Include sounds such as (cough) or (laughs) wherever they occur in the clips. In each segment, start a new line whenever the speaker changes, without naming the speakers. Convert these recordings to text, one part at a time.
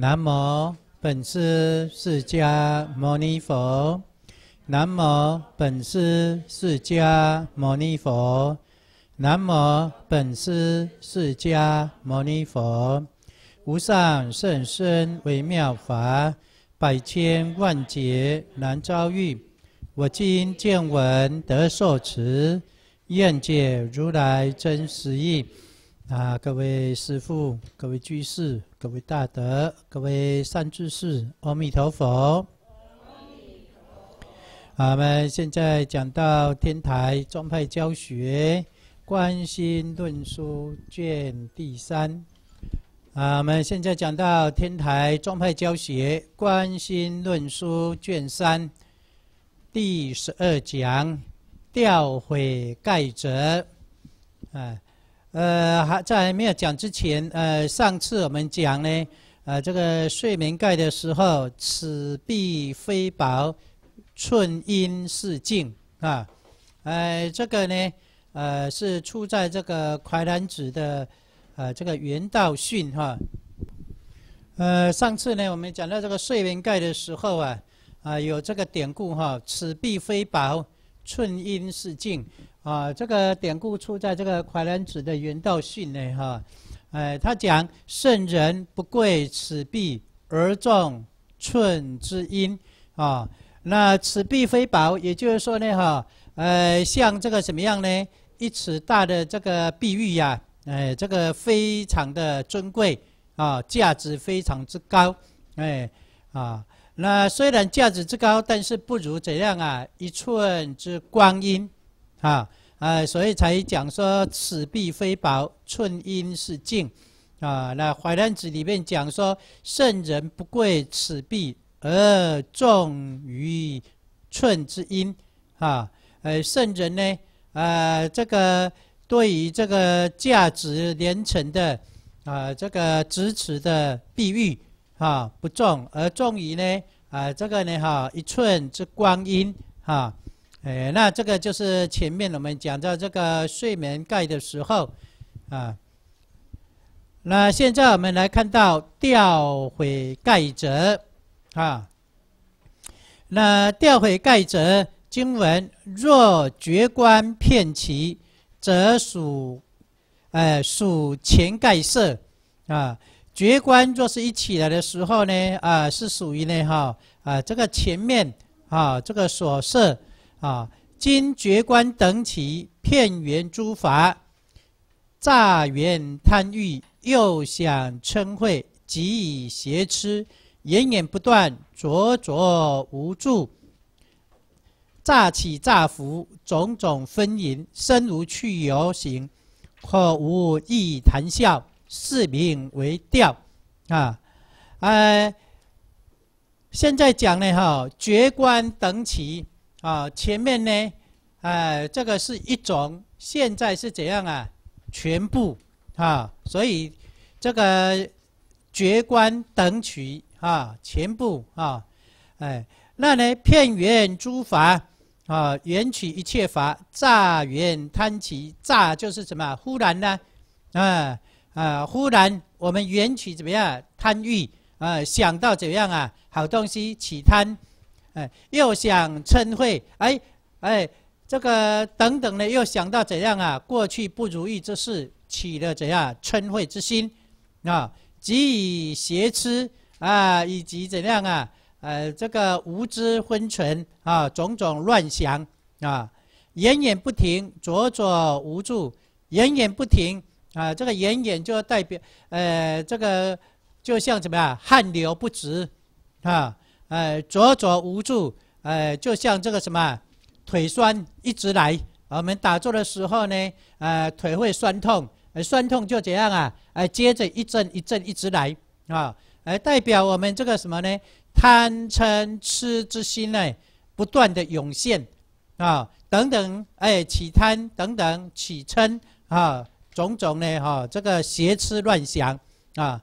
南无本师释迦牟尼佛，南无本师释迦牟尼佛，南无本师释迦牟尼佛，无上甚深微妙法，百千万劫难遭遇，我今见闻得受持，愿解如来真实义。啊，各位师父，各位居士。各位大德，各位善知识，阿弥陀佛。我们现在讲到天台宗派教学《观心论书》卷第三。啊，我们现在讲到天台宗派教学《观心论书》卷三第十二讲“调毁盖折”。哎。呃，还在没有讲之前，呃，上次我们讲呢，呃，这个睡眠盖的时候，此壁非薄，寸阴是静啊，呃，这个呢，呃，是出在这个淮南子的呃这个原道训哈，呃，上次呢，我们讲到这个睡眠盖的时候啊，啊，有这个典故哈，此壁非薄，寸阴是静。啊，这个典故出在这个《淮南子》的《原道训》内哈，哎，他讲圣人不贵此璧而重寸之阴啊。那此璧非宝，也就是说呢哈，呃，像这个怎么样呢？一尺大的这个碧玉呀，哎，这个非常的尊贵啊，价值非常之高，哎，啊，那虽然价值之高，但是不如怎样啊？一寸之光阴，啊。啊，所以才讲说，此必非薄，寸阴是静。啊，那《淮南子》里面讲说，圣人不贵此币，而重于寸之阴。啊，呃，圣人呢，啊，这个对于这个价值连城的，啊，这个咫尺的碧玉，啊，不重，而重于呢，啊，这个呢，哈，一寸之光阴，哈。哎，那这个就是前面我们讲到这个睡眠盖的时候，啊，那现在我们来看到吊毁盖者，啊，那吊毁盖者经文若绝观片齐，则属，哎，属前盖色啊。绝观若是一起来的时候呢，啊，是属于呢哈啊，这个前面啊，这个所设。啊！今觉观等起，片缘诸法，诈缘贪欲，又想嗔会，即以邪痴，源源不断，灼灼无助，诈起诈伏，种种纷纭，身无去游行，可无异谈笑，是名为调啊！哎。现在讲呢，哈，绝观等起。啊，前面呢，哎，这个是一种，现在是怎样啊？全部啊，所以这个绝观等取啊，全部啊，哎，那呢，片缘诸法啊，缘取一切法，乍缘贪起，乍就是什么？忽然呢？啊啊，忽然我们缘取怎么样？贪欲啊，想到怎样啊？好东西起贪。哎，又想称慧，哎哎，这个等等呢，又想到怎样啊？过去不如意之事，起了怎样称慧之心啊？即以邪痴啊，以及怎样啊？呃，这个无知昏存啊，种种乱想啊，远远不停，左左无助，远远不停啊。这个远远就代表呃，这个就像怎么样汗流不止啊。呃，左左无助，呃，就像这个什么，腿酸一直来。我们打坐的时候呢，呃，腿会酸痛，呃，酸痛就这样啊，呃，接着一阵一阵一直来啊，呃，代表我们这个什么呢？贪嗔痴之心呢，不断的涌现啊，等等，哎，起贪等等，起嗔啊，种种呢，哈，这个邪痴乱想啊，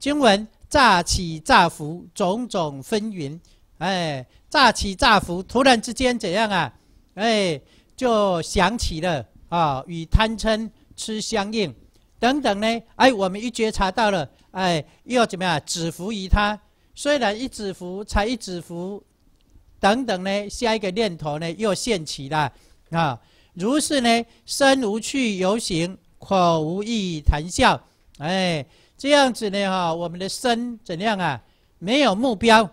经文。乍起乍伏，种种纷纭，哎，乍起乍伏，突然之间怎样啊？哎，就想起了啊，与贪嗔痴相应，等等呢？哎，我们一觉察到了，哎，又怎么样？止伏于他，虽然一止伏，才一止伏，等等呢？下一个念头呢，又现起了啊。如是呢，身无趣游行，口无意谈笑，哎。这样子呢，哈，我们的身怎样啊？没有目标，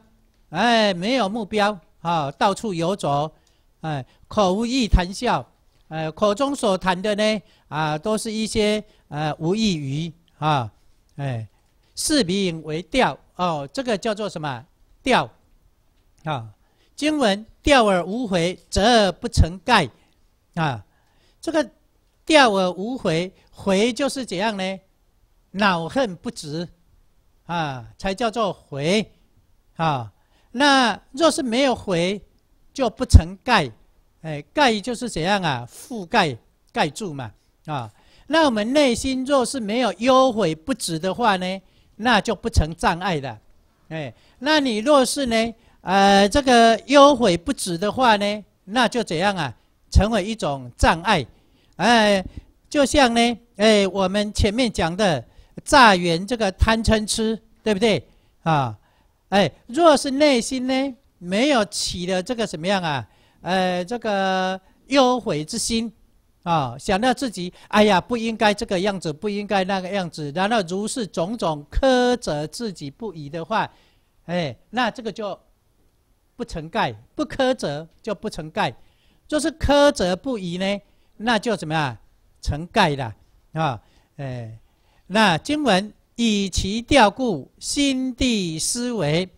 哎，没有目标，哈，到处游走，哎，口无意谈笑，哎，口中所谈的呢，啊，都是一些呃无异于啊，哎，视彼为钓，哦，这个叫做什么钓？啊，经文钓而无回，折而不成盖，啊，这个钓而无回，回就是怎样呢？恼恨不止，啊，才叫做悔，啊，那若是没有悔，就不成盖，哎，盖就是怎样啊？覆盖、盖住嘛，啊，那我们内心若是没有忧悔不止的话呢，那就不成障碍的，哎，那你若是呢，呃，这个忧悔不止的话呢，那就怎样啊？成为一种障碍，哎，就像呢，哎，我们前面讲的。榨缘这个贪嗔痴，对不对？啊，哎，若是内心呢没有起了这个什么样啊，呃，这个忧悔之心，啊，想到自己，哎呀，不应该这个样子，不应该那个样子，然后如是种种苛责自己不已的话，哎，那这个就不成盖，不苛责就不成盖，若是苛责不已呢，那就怎么样成盖了啊，哎。那经文以其调故，心地思维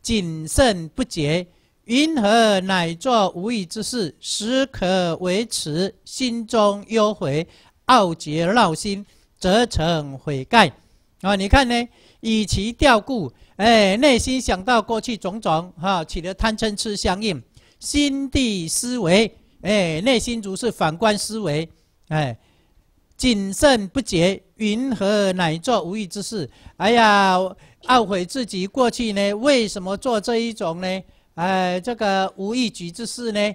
谨慎不决，云何乃作无义之事？时可维持心中忧悔，傲结闹心，则成悔盖。啊，你看呢？以其调故，哎，内心想到过去种种，哈，起了贪嗔痴相应，心地思维，哎，内心如是反观思维，哎。谨慎不觉，云何乃作无意之事？哎呀，懊悔自己过去呢？为什么做这一种呢？哎，这个无义举之事呢？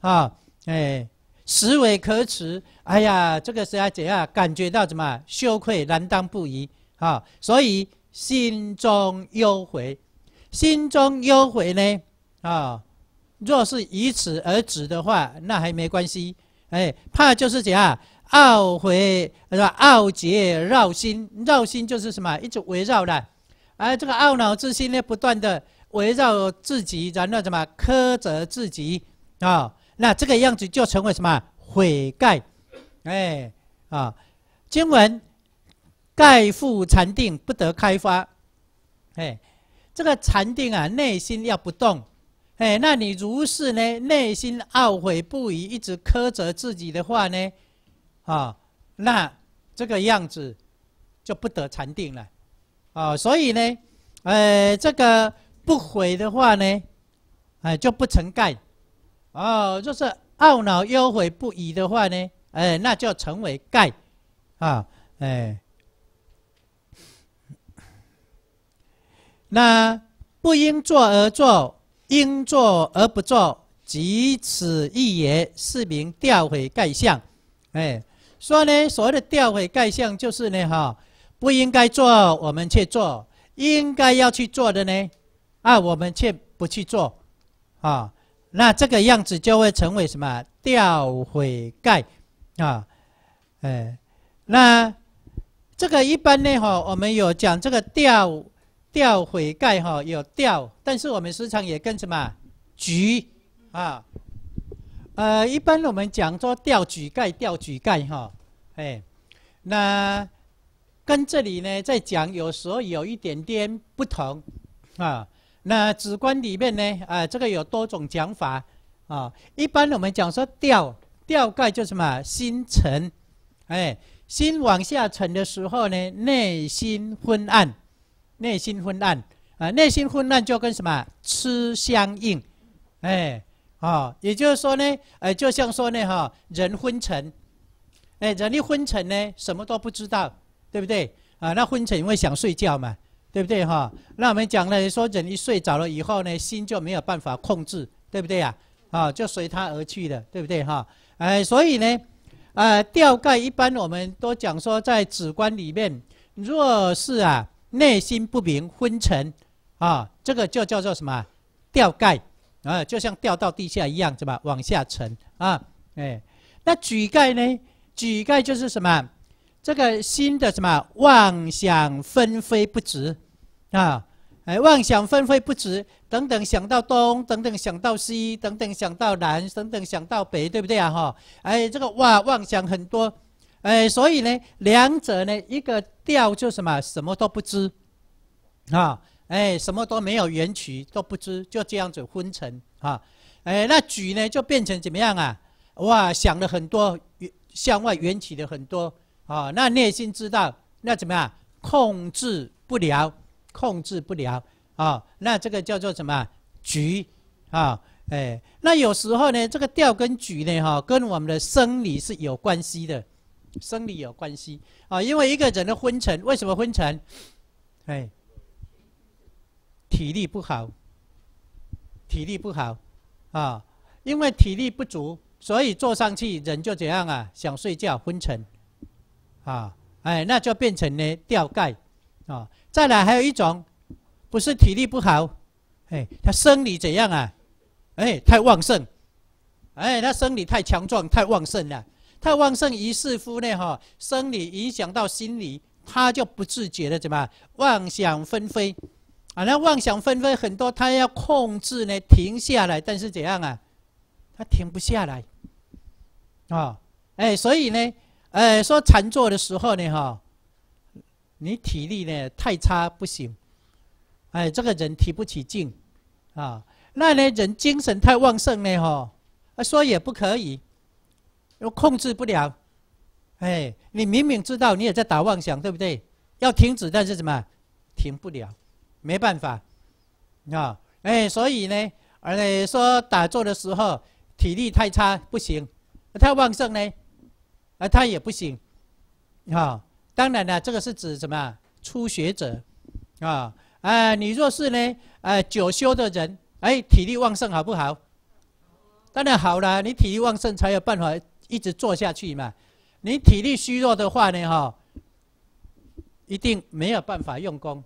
啊，哎，实为可耻。哎呀，这个谁啊，怎样感觉到什么羞愧难当不已？啊，所以心中忧悔，心中忧悔呢？啊，若是以此而止的话，那还没关系。哎，怕就是怎样？懊悔是吧？懊结绕心，绕心就是什么？一直围绕的，而这个懊恼之心呢，不断的围绕自己，然后什么苛责自己啊？那这个样子就成为什么悔盖？哎啊，经文盖覆禅定不得开发。哎，这个禅定啊，内心要不动。哎，那你如是呢？内心懊悔不已，一直苛责自己的话呢？啊，那这个样子就不得禅定了，啊，所以呢，呃，这个不悔的话呢，哎，就不成盖，哦，若是懊恼忧悔不已的话呢，哎，那就成为盖，啊，哎，那不应做而做，应做而不做，即此一言，是名调毁盖相，哎。说呢，所谓的掉回盖象，就是呢，哈，不应该做我们去做，应该要去做的呢，啊，我们却不去做，啊，那这个样子就会成为什么掉回盖，啊，哎，那这个一般呢，哈，我们有讲这个掉掉回盖哈，有掉，但是我们时常也跟什么局，啊。呃，一般我们讲说吊举盖，吊举盖哈，哎，那跟这里呢在讲，有时候有一点点不同啊。那子观里面呢，啊，这个有多种讲法啊。一般我们讲说吊吊盖就什么心沉，哎，心往下沉的时候呢，内心昏暗，内心昏暗啊，内心昏暗就跟什么吃相应，哎。啊，也就是说呢，呃，就像说呢，哈，人昏沉，哎，人一昏沉呢，什么都不知道，对不对？啊，那昏沉因为想睡觉嘛，对不对？哈，那我们讲呢，说人一睡着了以后呢，心就没有办法控制，对不对呀？啊，就随他而去了，对不对？哈，哎，所以呢，啊，吊盖一般我们都讲说，在子观里面，若是啊，内心不明昏沉，啊，这个就叫做什么吊盖？啊，就像掉到地下一样，怎吧？往下沉啊，哎，那举盖呢？举盖就是什么？这个心的什么妄想纷飞不止啊？哎，妄想纷飞不止，等等想到东，等等想到西，等等想到南，等等想到北，对不对啊？哈，哎，这个妄妄想很多，哎，所以呢，两者呢，一个掉就什么什么都不知啊。哎，什么都没有缘起，都不知，就这样子昏沉啊！哎，那举呢，就变成怎么样啊？哇，想了很多，向外缘起的很多啊。那内心知道，那怎么样？控制不了，控制不了啊。那这个叫做什么？举啊！哎，那有时候呢，这个调跟举呢，哈，跟我们的生理是有关系的，生理有关系啊。因为一个人的昏沉，为什么昏沉？哎。体力不好，体力不好，啊，因为体力不足，所以坐上去人就怎样啊？想睡觉、昏沉，啊，哎，那就变成呢吊盖，啊，再来还有一种，不是体力不好，哎，他生理怎样啊？哎，太旺盛，哎，他生理太强壮、太旺盛了，太旺盛于是乎呢，哈，生理影响到心理，他就不自觉的怎么妄想纷飞。啊，那妄想纷纷很多，他要控制呢，停下来。但是怎样啊？他停不下来。啊，哎，所以呢，呃，说禅坐的时候呢，哈，你体力呢太差不行，哎，这个人提不起劲，啊，那呢人精神太旺盛呢，哈，说也不可以，又控制不了。哎，你明明知道你也在打妄想，对不对？要停止，但是怎么停不了？没办法，啊，哎，所以呢，而且说打坐的时候体力太差不行，太旺盛呢，啊，他也不行，啊，当然了，这个是指什么？初学者，啊，啊，你若是呢，啊，久修的人，哎，体力旺盛好不好？当然好了，你体力旺盛才有办法一直做下去嘛。你体力虚弱的话呢，哈，一定没有办法用功。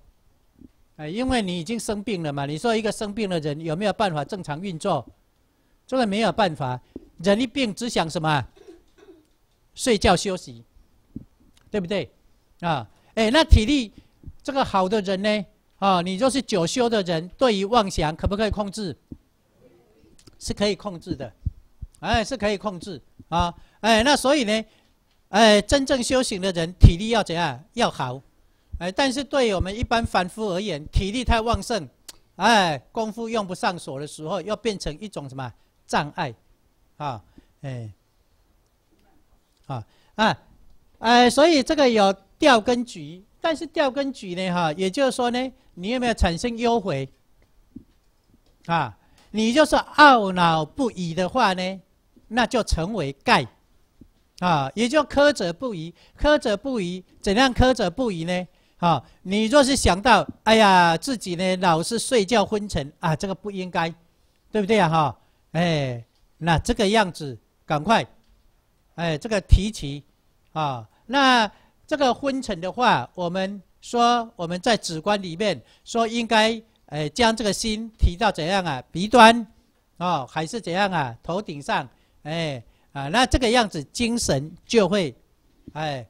哎，因为你已经生病了嘛？你说一个生病的人有没有办法正常运作？这个没有办法。人一病只想什么？睡觉休息，对不对？啊，哎，那体力这个好的人呢？啊，你就是久修的人，对于妄想可不可以控制？是可以控制的，哎，是可以控制啊，哎，那所以呢，哎，真正修行的人体力要怎样？要好。哎，但是对我们一般凡夫而言，体力太旺盛，(tsk) 哎，功夫用不上手的时候，要变成一种什么障碍？啊，哎，啊哎，哎，所以这个有吊根举，但是吊根举呢，哈，也就是说呢，你有没有产生忧悔？啊，你就是懊恼不已的话呢，那就成为盖，啊，也就苛责不已，苛责不已，怎样苛责不已呢？好，你若是想到，哎呀，自己呢老是睡觉昏沉啊，这个不应该，对不对啊？哈，哎，那这个样子赶快，哎，这个提起，啊，那这个昏沉的话，我们说我们在指关里面说应该，哎，将这个心提到怎样啊？鼻端，哦，还是怎样啊？头顶上，哎，啊，那这个样子精神就会，哎，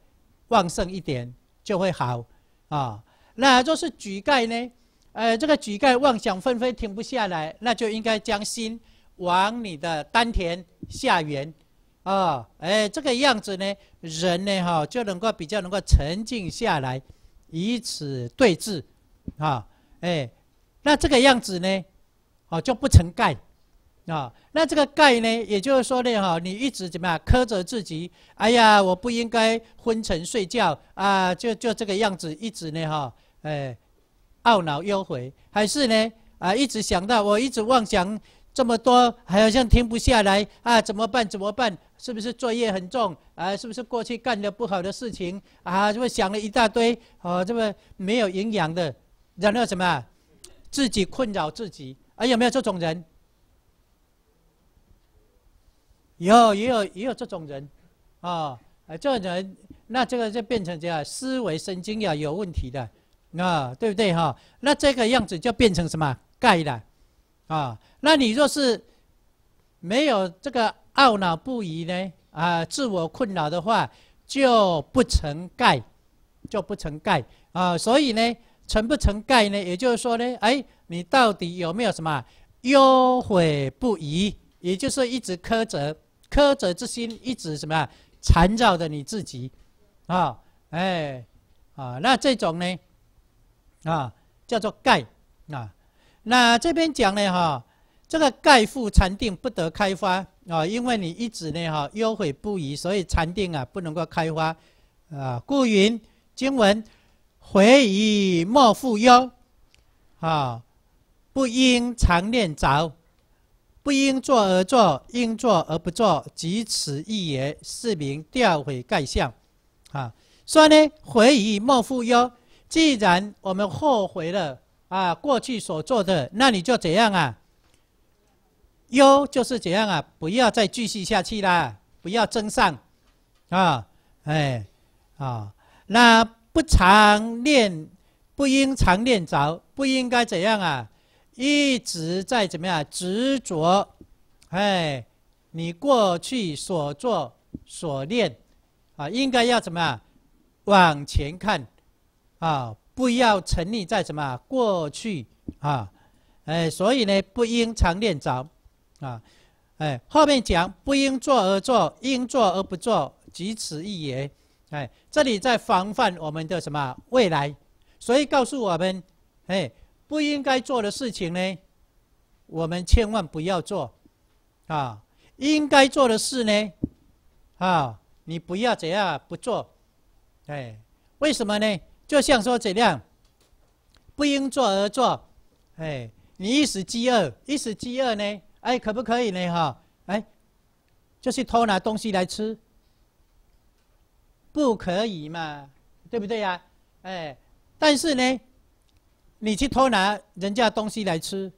旺盛一点就会好。啊，那若是举盖呢？呃，这个举盖妄想纷飞停不下来，那就应该将心往你的丹田下缘，啊，哎，这个样子呢，人呢哈就能够比较能够沉静下来，以此对峙，啊，哎，那这个样子呢，啊，就不成盖。啊，那这个钙呢？也就是说呢，哈，你一直怎么啊苛责自己？哎呀，我不应该昏沉睡觉啊，就就这个样子，一直呢，哈，哎，懊恼忧悔，还是呢啊，一直想到，我一直妄想这么多，好像停不下来啊，怎么办？怎么办？是不是作业很重啊？是不是过去干了不好的事情啊？这么想了一大堆，哦，这么没有营养的，然后什么，自己困扰自己，啊，有没有这种人？有也有也有这种人，啊，这种人那这个就变成这样，思维神经呀有问题的，啊，对不对哈？那这个样子就变成什么钙了，啊？那你若是没有这个懊恼不已呢，啊，自我困扰的话，就不成钙，就不成钙啊。所以呢，成不成钙呢？也就是说呢，哎，你到底有没有什么忧悔不已？也就是一直苛责。苛责之心一直什么呀？缠绕着你自己，啊，哎，啊，那这种呢，啊，叫做盖，啊，那这边讲呢哈，这个盖覆禅定不得开发啊，因为你一直呢哈忧悔不已，所以禅定啊不能够开发啊。故云经文回忆莫复忧，啊，不应常念着。不应做而做，应做而不做，即此一言，是名掉悔盖相。啊，说呢，回疑莫复忧。既然我们后悔了啊，过去所做的，那你就怎样啊？忧就是怎样啊？不要再继续下去啦，不要增上啊，哎，啊，那不常念，不应常念着，不应该怎样啊？一直在怎么样执着？哎，你过去所做所念啊，应该要怎么？往前看啊，不要沉溺在什么过去啊。哎，所以呢，不应常念着啊。哎，后面讲不应做而做，应做而不做，即此一言。哎，这里在防范我们的什么未来？所以告诉我们，哎。不应该做的事情呢，我们千万不要做，啊！应该做的事呢，啊，你不要怎样不做，哎，为什么呢？就像说怎样，不应做而做，哎，你一时饥饿，一时饥饿呢，哎，可不可以呢？哈，哎，就是偷拿东西来吃，不可以嘛，对不对呀？哎，但是呢。你去偷拿人家东西来吃，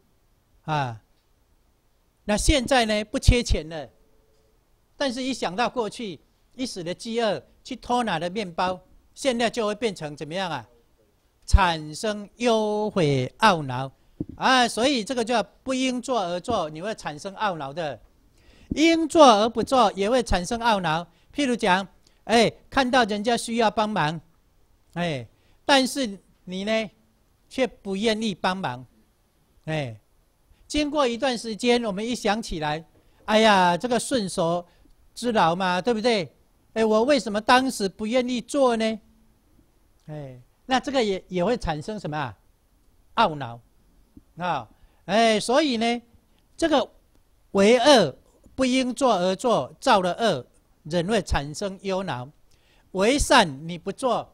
啊，那现在呢不缺钱了，但是一想到过去一时的饥饿去偷拿的面包，现在就会变成怎么样啊？产生忧悔懊恼，啊，所以这个叫不应做而做，你会产生懊恼的；应做而不做，也会产生懊恼。譬如讲，哎，看到人家需要帮忙，哎，但是你呢？却不愿意帮忙，哎，经过一段时间，我们一想起来，哎呀，这个顺手之劳嘛，对不对？哎，我为什么当时不愿意做呢？哎，那这个也也会产生什么啊、懊恼啊？哎，所以呢，这个为恶不应做而做，造了恶，人会产生忧恼；为善你不做，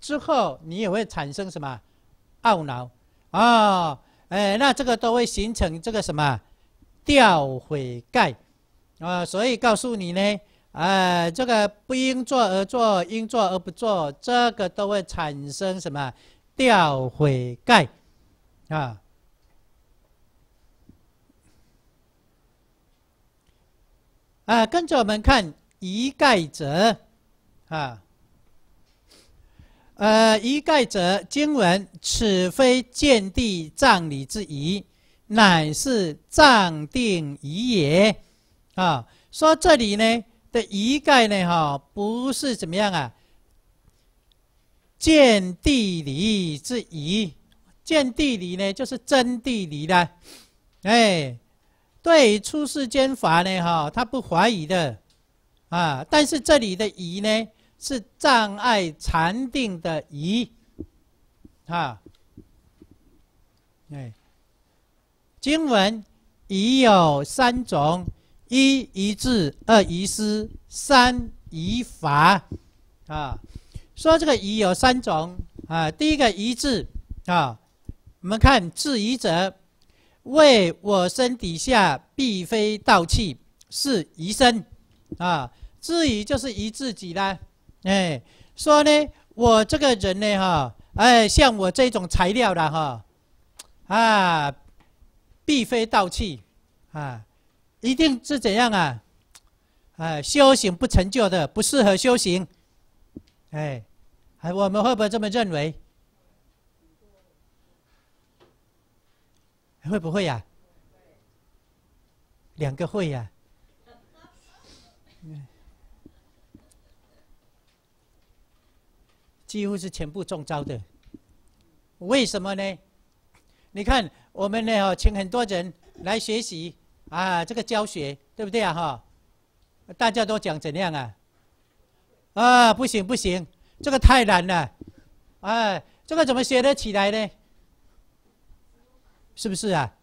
之后你也会产生什么？懊恼啊，哎，那这个都会形成这个什么掉悔盖啊，所以告诉你呢，啊，这个不应做而做，应做而不做，这个都会产生什么掉悔盖啊啊，跟着我们看一盖者啊。呃，一盖者，经文，此非见地葬礼之仪，乃是葬定仪也。啊，说这里呢的一盖呢，哈，不是怎么样啊？见地理之仪，见地理呢，就是真地理的。哎，对出世间法呢，哈，他不怀疑的。啊，但是这里的仪呢？是障碍禅定的疑，啊，哎，经文疑有三种：一疑智，二疑思，三疑法。啊，说这个疑有三种啊，第一个疑智啊，我们看质疑者为我身底下必非道器，是疑身啊，质疑就是疑自己啦。哎，说呢，我这个人呢，哈，哎，像我这种材料的哈，啊，必非道器，啊，一定是怎样啊，哎，修行不成就的，不适合修行，哎，哎，我们会不会这么认为？会不会呀？两个会呀。几乎是全部中招的，为什么呢？你看，我们呢，请很多人来学习啊，这个教学对不对啊哈，大家都讲怎样啊？啊，不行不行，这个太难了，哎，这个怎么学得起来呢？是不是啊？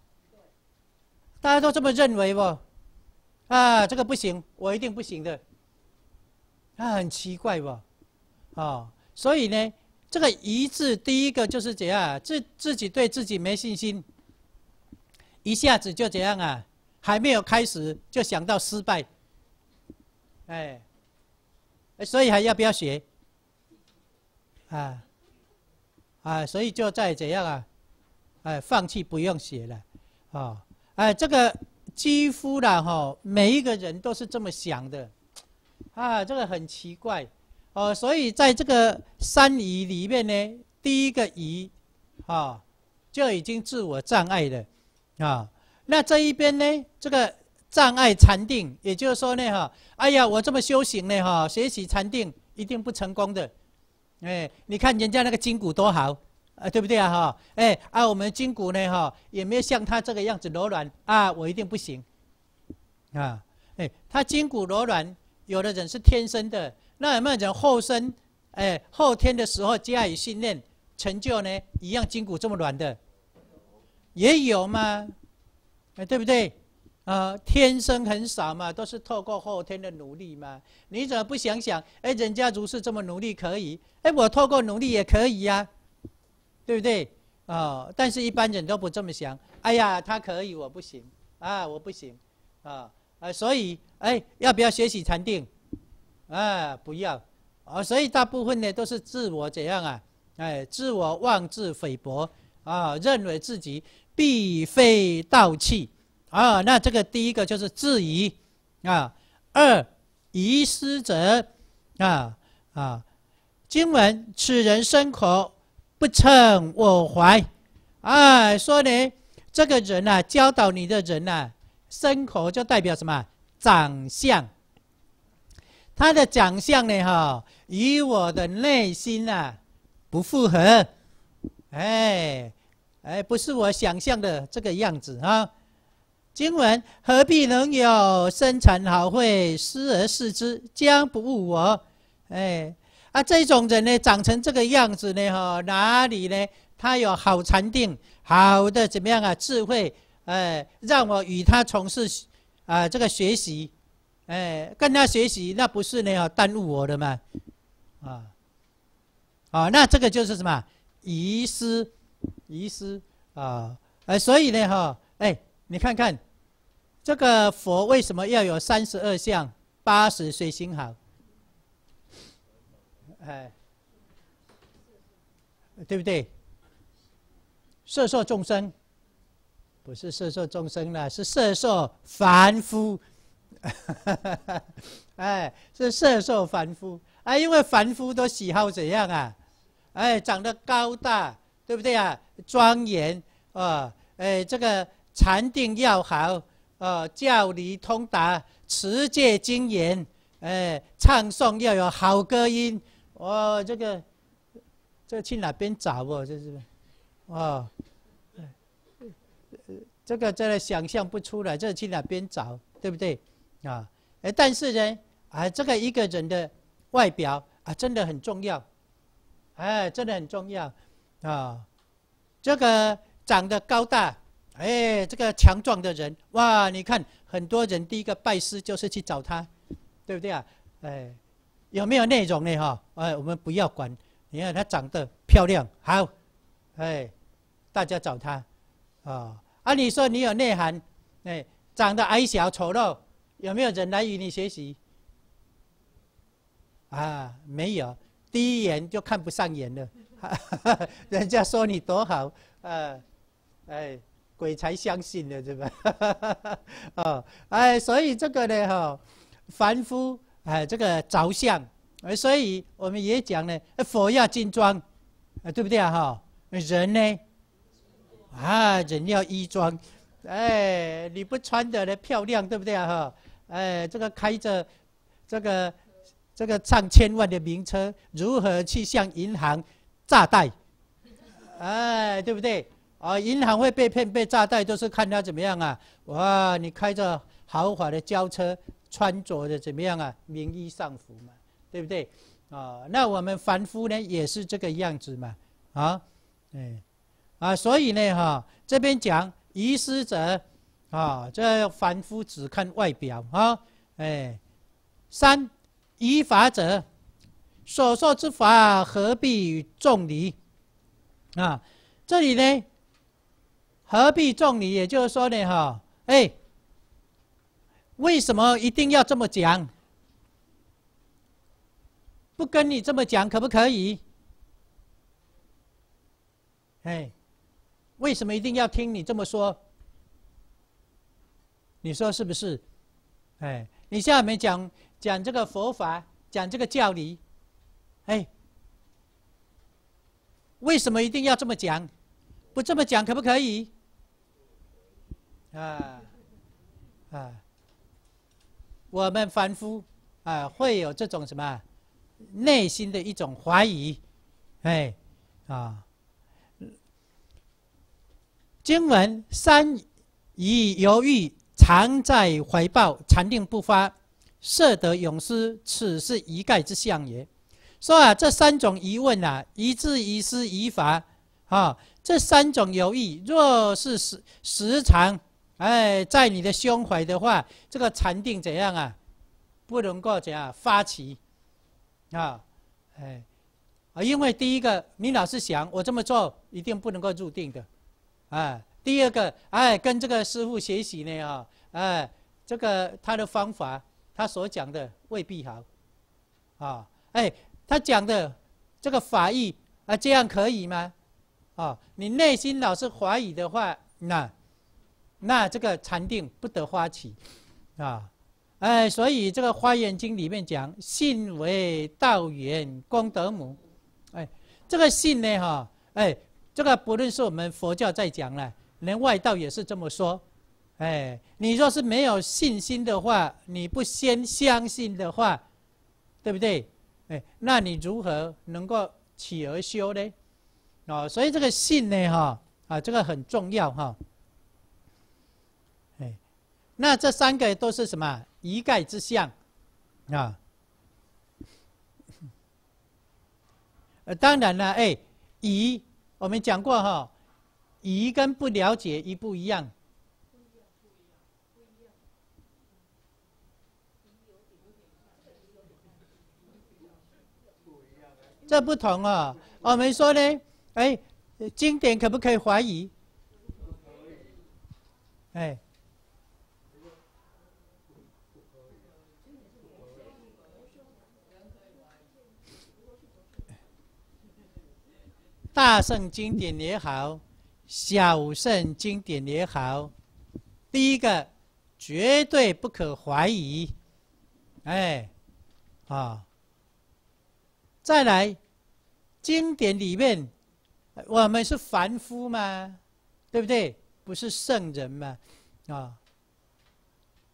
大家都这么认为不？啊，这个不行，我一定不行的。那很奇怪不？啊。所以呢，这个一致第一个就是怎样，自自己对自己没信心，一下子就怎样啊？还没有开始就想到失败，哎，所以还要不要学？啊，啊，所以就再怎样啊，哎，放弃不用写了，啊，哎，这个几乎啦，哈，每一个人都是这么想的，啊，这个很奇怪。哦，所以在这个三疑里面呢，第一个疑，啊，就已经自我障碍了，啊，那这一边呢，这个障碍禅定，也就是说呢，哈，哎呀，我这么修行呢，哈，学习禅定一定不成功的，哎，你看人家那个筋骨多好，啊，对不对啊，哈，哎，啊，我们筋骨呢，哈，也没有像他这个样子柔软，啊，我一定不行，啊，哎，他筋骨柔软，有的人是天生的。那有没有讲后生？哎，后天的时候加以训练，成就呢？一样筋骨这么软的，也有吗？哎，对不对？啊，天生很少嘛，都是透过后天的努力嘛。你怎么不想想？哎，人家如是这么努力可以，哎，我透过努力也可以呀，对不对？哦，但是一般人都不这么想。哎呀，他可以，我不行啊，我不行啊啊！所以，哎，要不要学习禅定？哎，不要，啊，所以大部分呢都是自我怎样啊？哎，自我妄自菲薄啊，认为自己必非道器啊。那这个第一个就是质疑啊。二，疑失者啊啊，今闻此人生可不称我怀，哎，说呢这个人啊，教导你的人呐，生活就代表什么？长相。他的长相呢，哈，与我的内心呢，不符合，哎，哎，不是我想象的这个样子啊。经文何必能有生产好会失而视之将不误我，哎，啊，这种人呢，长成这个样子呢，哈，哪里呢？他有好禅定，好的怎么样啊？智慧，哎，让我与他从事啊，这个学习。哎，跟他学习那不是呢？哈，耽误我的嘛，啊，啊，那这个就是什么？遗失，遗失啊！哎，所以呢，哈，哎，你看看这个佛为什么要有三十二相、八十随心好？哎，对不对？色受众生，不是色受众生了，是色受凡夫。哈哈哈！哎，是色受凡夫啊，因为凡夫都喜好怎样啊？哎，长得高大，对不对啊？庄严啊，哎，这个禅定要好呃，教理通达，持戒精严，哎，唱诵要有好歌音。哦，这个，这去哪边找哦？这是，哦，这个真的想象不出来，这去哪边找，对不对？啊，哎，但是呢，啊，这个一个人的外表啊，真的很重要，哎，真的很重要，啊，这个长得高大，哎，这个强壮的人，哇，你看很多人第一个拜师就是去找他，对不对啊？哎，有没有内容呢？哈，哎，我们不要管，你看他长得漂亮，好，哎，大家找他，啊，按理说你有内涵，哎，长得矮小丑陋。有没有人来与你学习？啊，没有，第一眼就看不上眼了。(laughs) 人家说你多好，啊，哎，鬼才相信呢，对吧？(laughs) 哦，哎，所以这个呢，哈，凡夫哎，这个着相，所以我们也讲呢，佛要金装，对不对啊？哈，人呢，啊，人要衣装，哎，你不穿的呢漂亮，对不对啊？哈。哎，这个开着这个这个上千万的名车，如何去向银行诈贷？哎，对不对？啊，银行会被骗被诈贷，都是看他怎么样啊！哇，你开着豪华的轿车，穿着的怎么样啊？名衣上服嘛，对不对？啊，那我们凡夫呢，也是这个样子嘛。啊，哎，啊，所以呢，哈，这边讲遗失者。啊，这凡夫只看外表啊！哎，三依法者所说之法，何必重理？啊，这里呢，何必重理？也就是说呢，哈，哎，为什么一定要这么讲？不跟你这么讲可不可以？哎，为什么一定要听你这么说？你说是不是？哎，你下面讲讲这个佛法，讲这个教理，哎，为什么一定要这么讲？不这么讲可不可以？啊啊，我们凡夫啊，会有这种什么内心的一种怀疑，哎啊，经文三疑犹豫。常在怀抱，禅定不发，色得永失，此是一概之相也。说啊，这三种疑问啊，一智一思、一法啊，这三种有义，若是时时常哎在你的胸怀的话，这个禅定怎样啊？不能够怎样发起啊？哎啊，因为第一个你老是想我这么做一定不能够入定的，哎。第二个，哎，跟这个师傅学习呢，啊，哎，这个他的方法，他所讲的未必好，啊，哎，他讲的这个法义，啊，这样可以吗？啊，你内心老是怀疑的话，那，那这个禅定不得发起，啊，哎，所以这个《华严经》里面讲，信为道源功德母，哎，这个信呢，哈，哎，这个不论是我们佛教在讲了。连外道也是这么说，哎，你若是没有信心的话，你不先相信的话，对不对？哎，那你如何能够起而修呢？哦，所以这个信呢，哈，啊，这个很重要哈。哎，那这三个都是什么？一概之相啊。呃，当然了，哎，以我们讲过哈。疑跟不了解一不一样？这不同啊！我们说呢，哎，经典可不可以怀疑？哎，大圣经典你好。小圣经典也好，第一个绝对不可怀疑，哎，啊，再来，经典里面我们是凡夫嘛，对不对？不是圣人嘛，啊，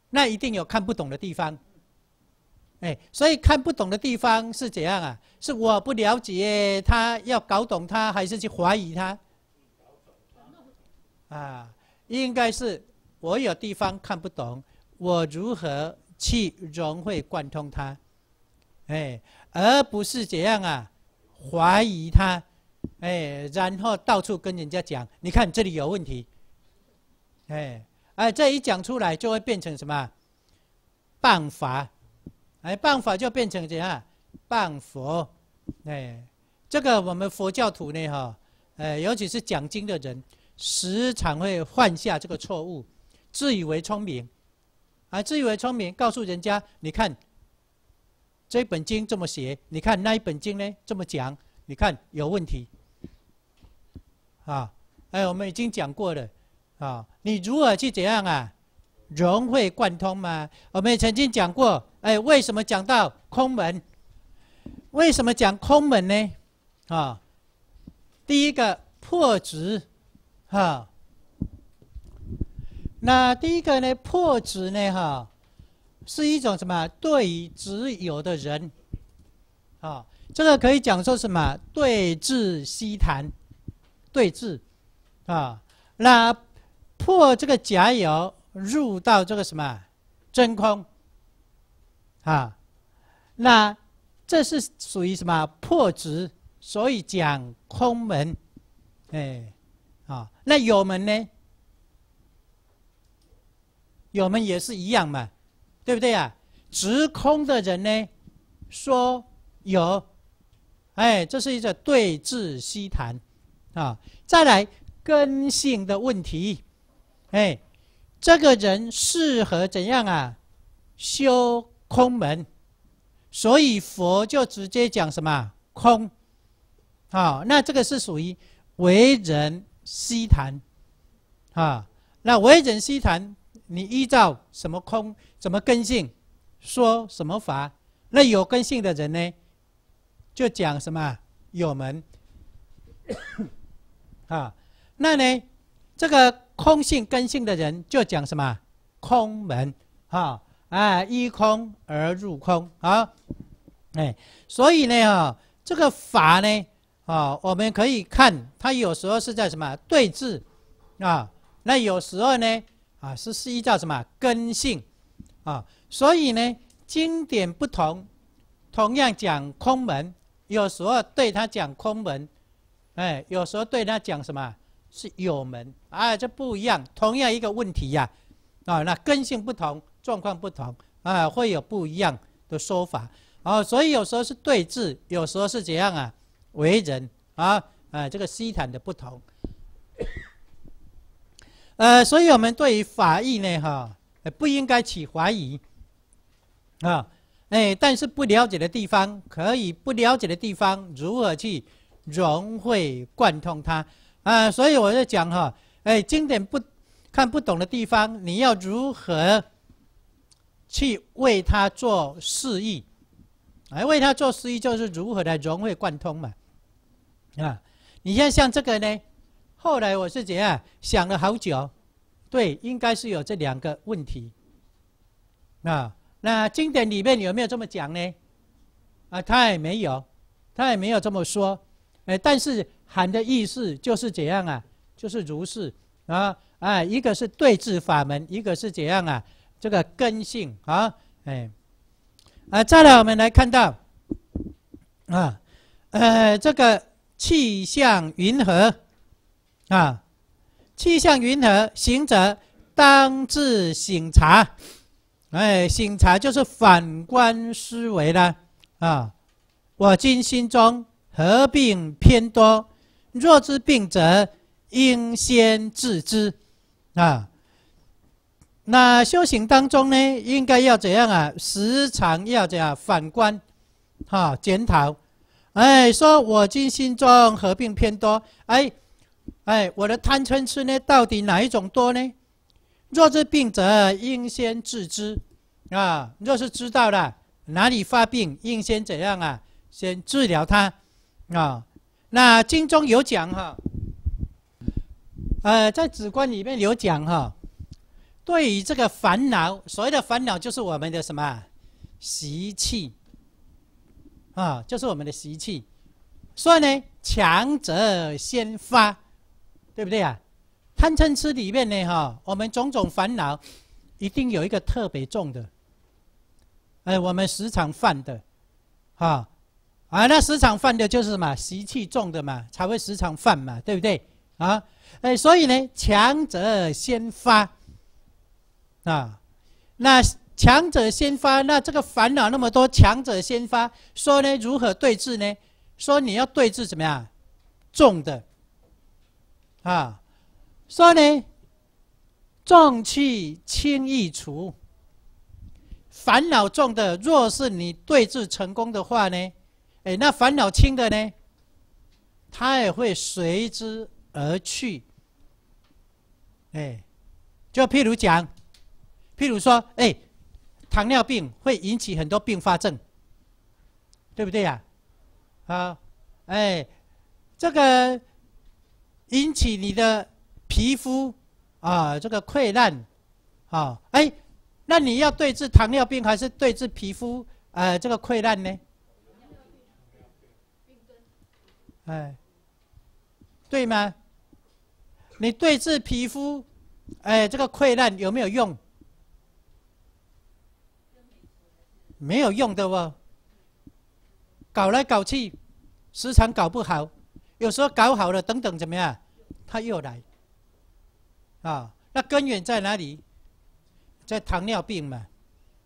那一定有看不懂的地方，哎，所以看不懂的地方是怎样啊？是我不了解他，要搞懂他，还是去怀疑他？啊，应该是我有地方看不懂，我如何去融会贯通它？哎，而不是这样啊，怀疑他，哎，然后到处跟人家讲，你看这里有问题，哎，哎，这一讲出来就会变成什么？谤法，哎，谤法就变成怎样？谤佛，哎，这个我们佛教徒呢，哈，哎，尤其是讲经的人。时常会犯下这个错误，自以为聪明，啊，自以为聪明，告诉人家，你看，这一本经这么写，你看那一本经呢这么讲，你看有问题，啊，哎，我们已经讲过了，啊，你如何去怎样啊，融会贯通嘛？我们也曾经讲过，哎，为什么讲到空门？为什么讲空门呢？啊，第一个破执。哈，那第一个呢？破执呢？哈，是一种什么？对执有的人，啊，这个可以讲说什么？对治西谈，对治，啊，那破这个假有入到这个什么真空，啊，那这是属于什么破执？所以讲空门，哎。啊，那有门呢？有门也是一样嘛，对不对啊？直空的人呢，说有，哎，这是一个对峙西谈，啊，再来根性的问题，哎，这个人适合怎样啊？修空门，所以佛就直接讲什么空，好，那这个是属于为人。西坛，啊，那为人西坛，你依照什么空？怎么根性？说什么法？那有根性的人呢，就讲什么有门，(coughs) 啊，那呢，这个空性根性的人就讲什么空门，啊，啊，依空而入空，啊，哎，所以呢，啊，这个法呢。啊，我们可以看他有时候是在什么对峙啊，那有时候呢，啊，是是依照什么根性，啊，所以呢，经典不同，同样讲空门，有时候对他讲空门，哎，有时候对他讲什么是有门，哎，这不一样。同样一个问题呀，啊，那根性不同，状况不同，啊，会有不一样的说法。啊，所以有时候是对峙，有时候是怎样啊？为人啊，啊，这个斯坦的不同，呃，所以我们对于法义呢，哈，不应该起怀疑啊，哎，但是不了解的地方，可以不了解的地方如何去融会贯通它啊？所以我在讲哈，哎，经典不看不懂的地方，你要如何去为它做释义？哎，为它做释义，就是如何来融会贯通嘛。啊，你像像这个呢，后来我是怎样想了好久，对，应该是有这两个问题。啊，那经典里面有没有这么讲呢？啊，他也没有，他也没有这么说。哎，但是喊的意思就是怎样啊，就是如是啊，哎，一个是对治法门，一个是怎样啊，这个根性啊，哎，啊，再来我们来看到，啊，呃，这个。气象云和，啊，气象云和，行者当自省察。哎，省察就是反观思维了。啊，我今心中何病偏多？若知病者，应先治之。啊，那修行当中呢，应该要怎样啊？时常要怎样反观，哈，检讨。哎，说我今心中合并偏多？哎，哎，我的贪嗔痴呢，到底哪一种多呢？若是病者，应先治之，啊，若是知道了哪里发病，应先怎样啊？先治疗它，啊，那经中有讲哈，呃，在《止观里面有讲哈，对于这个烦恼，所谓的烦恼就是我们的什么习气。啊，就是我们的习气，所以呢，强者先发，对不对啊？贪嗔痴里面呢，哈，我们种种烦恼，一定有一个特别重的，哎，我们时常犯的，哈，啊，那时常犯的，就是什么习气重的嘛，才会时常犯嘛，对不对？啊，哎，所以呢，强者先发，啊，那。强者先发，那这个烦恼那么多，强者先发，说呢如何对治呢？说你要对治怎么样？重的，啊，说呢，重去轻易除。烦恼重的，若是你对治成功的话呢，哎，那烦恼轻的呢，它也会随之而去。哎，就譬如讲，譬如说，哎。糖尿病会引起很多并发症，对不对呀？啊，哎，这个引起你的皮肤啊，这个溃烂，啊，哎，那你要对治糖尿病还是对治皮肤啊？这个溃烂呢？哎，对吗？你对治皮肤，哎，这个溃烂有没有用？没有用的哦。搞来搞去，时常搞不好，有时候搞好了，等等怎么样？他又来，啊，那根源在哪里？在糖尿病嘛，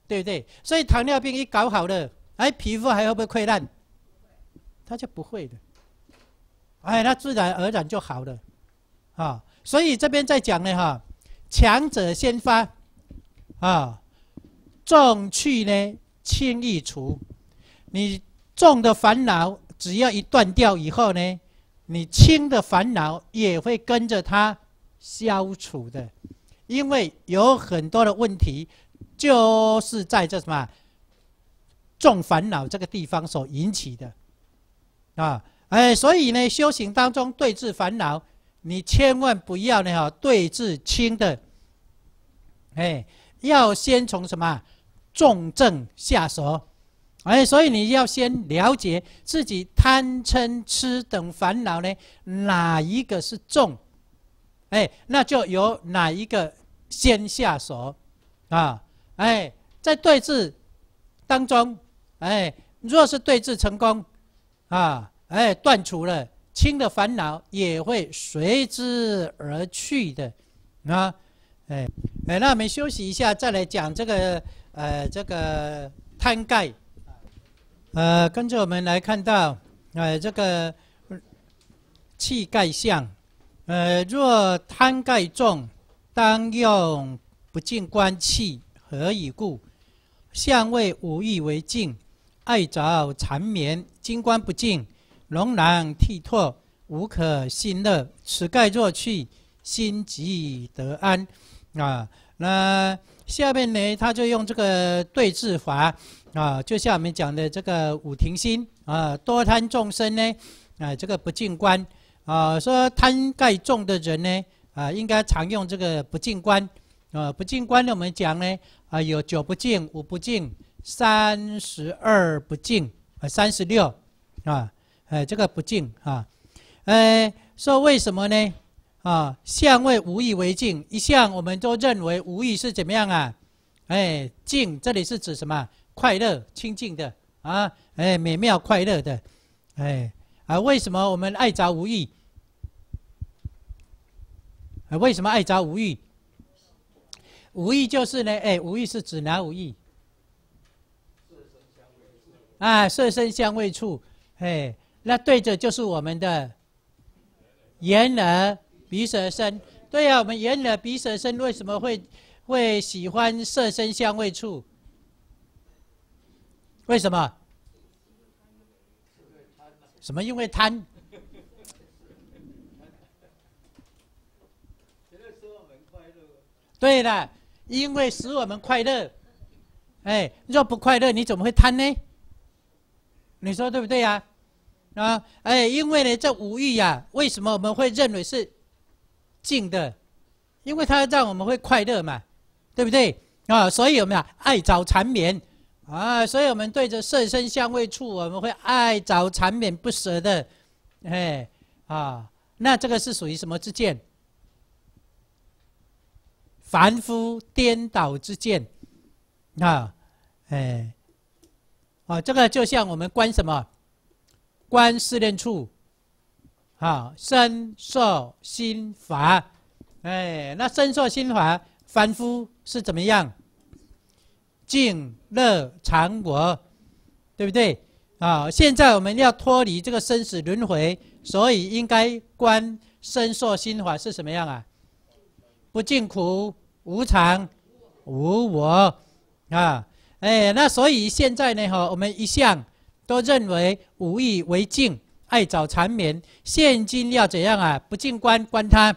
对不对？所以糖尿病一搞好了，哎，皮肤还会不会溃烂？他就不会的，哎，那自然而然就好了，啊，所以这边在讲呢，哈，强者先发，啊，重去呢？轻易除，你重的烦恼只要一断掉以后呢，你轻的烦恼也会跟着它消除的，因为有很多的问题就是在这什么重烦恼这个地方所引起的啊哎，所以呢，修行当中对治烦恼，你千万不要呢哈对治轻的，哎，要先从什么？重症下手，哎，所以你要先了解自己贪嗔痴等烦恼呢，哪一个是重？哎，那就由哪一个先下手，啊，哎，在对峙当中，哎，若是对峙成功，啊，哎，断除了轻的烦恼，也会随之而去的，啊，哎，哎，那我们休息一下，再来讲这个。呃，这个贪盖，呃，跟着我们来看到，呃，这个气盖相，呃，若贪盖重，当用不净观气，何以故？相位无以为净，爱着缠绵，金光不净，容难剔拓，无可信乐。此盖若去，心即得安。啊，那。下面呢，他就用这个对治法，啊，就像我们讲的这个五停心，啊，多贪众生呢，啊，这个不净观，啊，说贪盖重的人呢，啊，应该常用这个不净观，啊，不净观呢，我们讲呢，啊，有九不净、五不净、三十二不净、三十六，啊，哎，这个不净啊，哎，说为什么呢？啊，相位无意为静，一向我们都认为无意是怎么样啊？哎，静，这里是指什么？快乐、清净的啊？哎，美妙、快乐的，哎。啊，为什么我们爱着无意？啊，为什么爱着无意？无意就是呢，哎，无意是指哪无意？啊，色身相位处，哎，那对着就是我们的眼耳。鼻舌身，对呀，我们言了鼻舌身，为什么会会喜欢色身香味触？为什么？什么？因为贪。对了，因为使我们快乐。哎，若不快乐，你怎么会贪呢？你说对不对呀？啊，哎，因为呢，这五欲呀，为什么我们会认为是？静的，因为它让我们会快乐嘛，对不对啊？所以我们啊爱早缠绵啊，所以我们对着色身香味处，我们会爱早缠绵不舍的，哎啊，那这个是属于什么之见？凡夫颠倒之见啊，哎，啊，这个就像我们观什么？观事念处。啊，身受心法，哎，那身受心法，凡夫是怎么样？尽乐常我，对不对？啊，现在我们要脱离这个生死轮回，所以应该观身受心法是什么样啊？不净苦、无常、无我，啊，哎，那所以现在呢，哈，我们一向都认为无以为净。爱早缠绵，现今要怎样啊？不进关关他，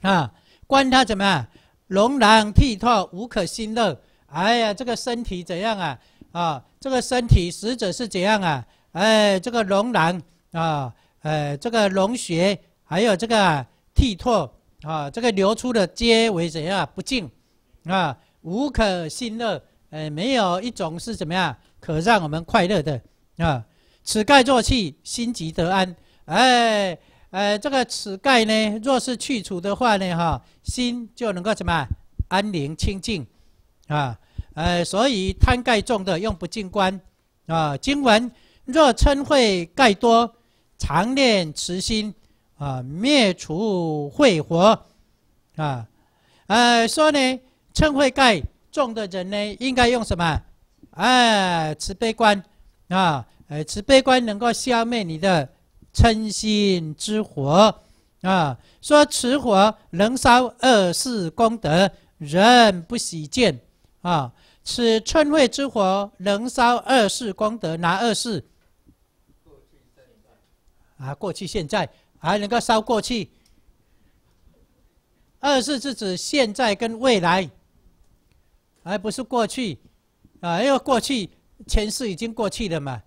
啊，关他怎么啊？龙兰剔透，无可心乐。哎呀，这个身体怎样啊？啊，这个身体实者是怎样啊？哎，这个龙囊啊，呃，这个龙血还有这个剔透啊，这个流出的皆为怎样？不净啊，无可心乐。哎，没有一种是怎么样可让我们快乐的啊。此盖若去，心即得安。哎，呃，这个此盖呢，若是去除的话呢，哈，心就能够什么安宁清净，啊，呃，所以贪盖重的用不尽观，啊，经文若嗔恚盖多，常念慈心，啊，灭除慧火，啊，呃，说呢，嗔恚盖重的人呢，应该用什么？哎，慈悲观，啊。哎，慈悲观能够消灭你的嗔心之火，啊，说此火能烧二世功德，人不喜见，啊，此嗔恚之火能烧二世功德，哪二世？啊，过去现在还能够烧过去，二世是指现在跟未来，而不是过去，啊，因为过去前世已经过去了嘛。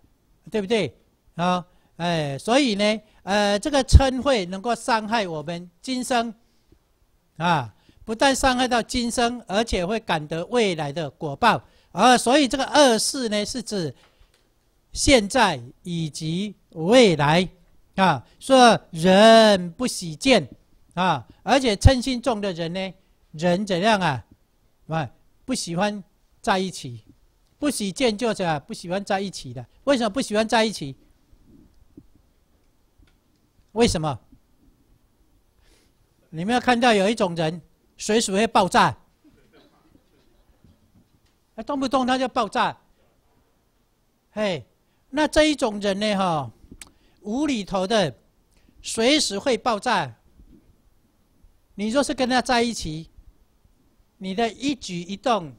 对不对啊？哎，所以呢，呃，这个嗔恚能够伤害我们今生，啊，不但伤害到今生，而且会感得未来的果报。啊，所以这个恶事呢，是指现在以及未来，啊，说人不喜见，啊，而且嗔心重的人呢，人怎样啊，啊，不喜欢在一起。不喜见就是不喜欢在一起的，为什么不喜欢在一起？为什么？你们要看到有一种人，随时会爆炸，动不动他就爆炸。嘿，那这一种人呢？哈，无厘头的，随时会爆炸。你若是跟他在一起，你的一举一动。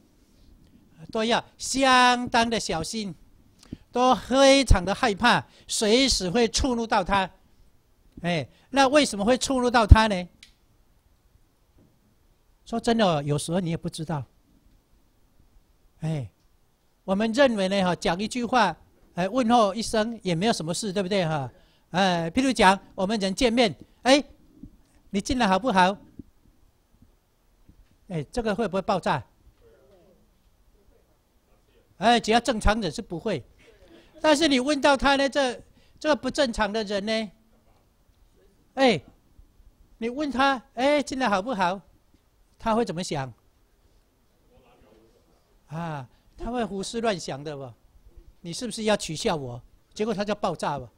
都要相当的小心，都非常的害怕，随时会触怒到他。哎，那为什么会触怒到他呢？说真的，有时候你也不知道。哎，我们认为呢，哈，讲一句话，哎，问候一声，也没有什么事，对不对？哈，哎，譬如讲，我们人见面，哎，你进来好不好？哎，这个会不会爆炸？哎，只要正常人是不会，但是你问到他呢，这这个不正常的人呢，哎，你问他，哎，今来好不好？他会怎么想？啊，他会胡思乱想的不？你是不是要取笑我？结果他就爆炸了，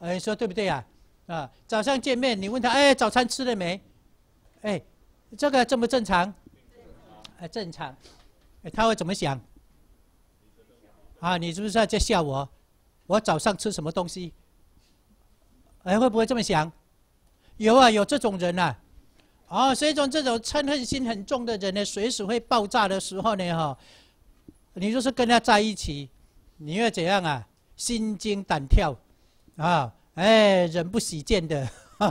哎，说对不对啊？啊，早上见面你问他，哎，早餐吃了没？哎，这个正不正常？哎，正常。哎，他会怎么想？啊，你是不是在笑我？我早上吃什么东西？哎，会不会这么想？有啊，有这种人呐。哦，所以说这种嗔恨心很重的人呢，随时会爆炸的时候呢，哈，你就是跟他在一起，你会怎样啊？心惊胆跳，啊，哎，人不喜见的，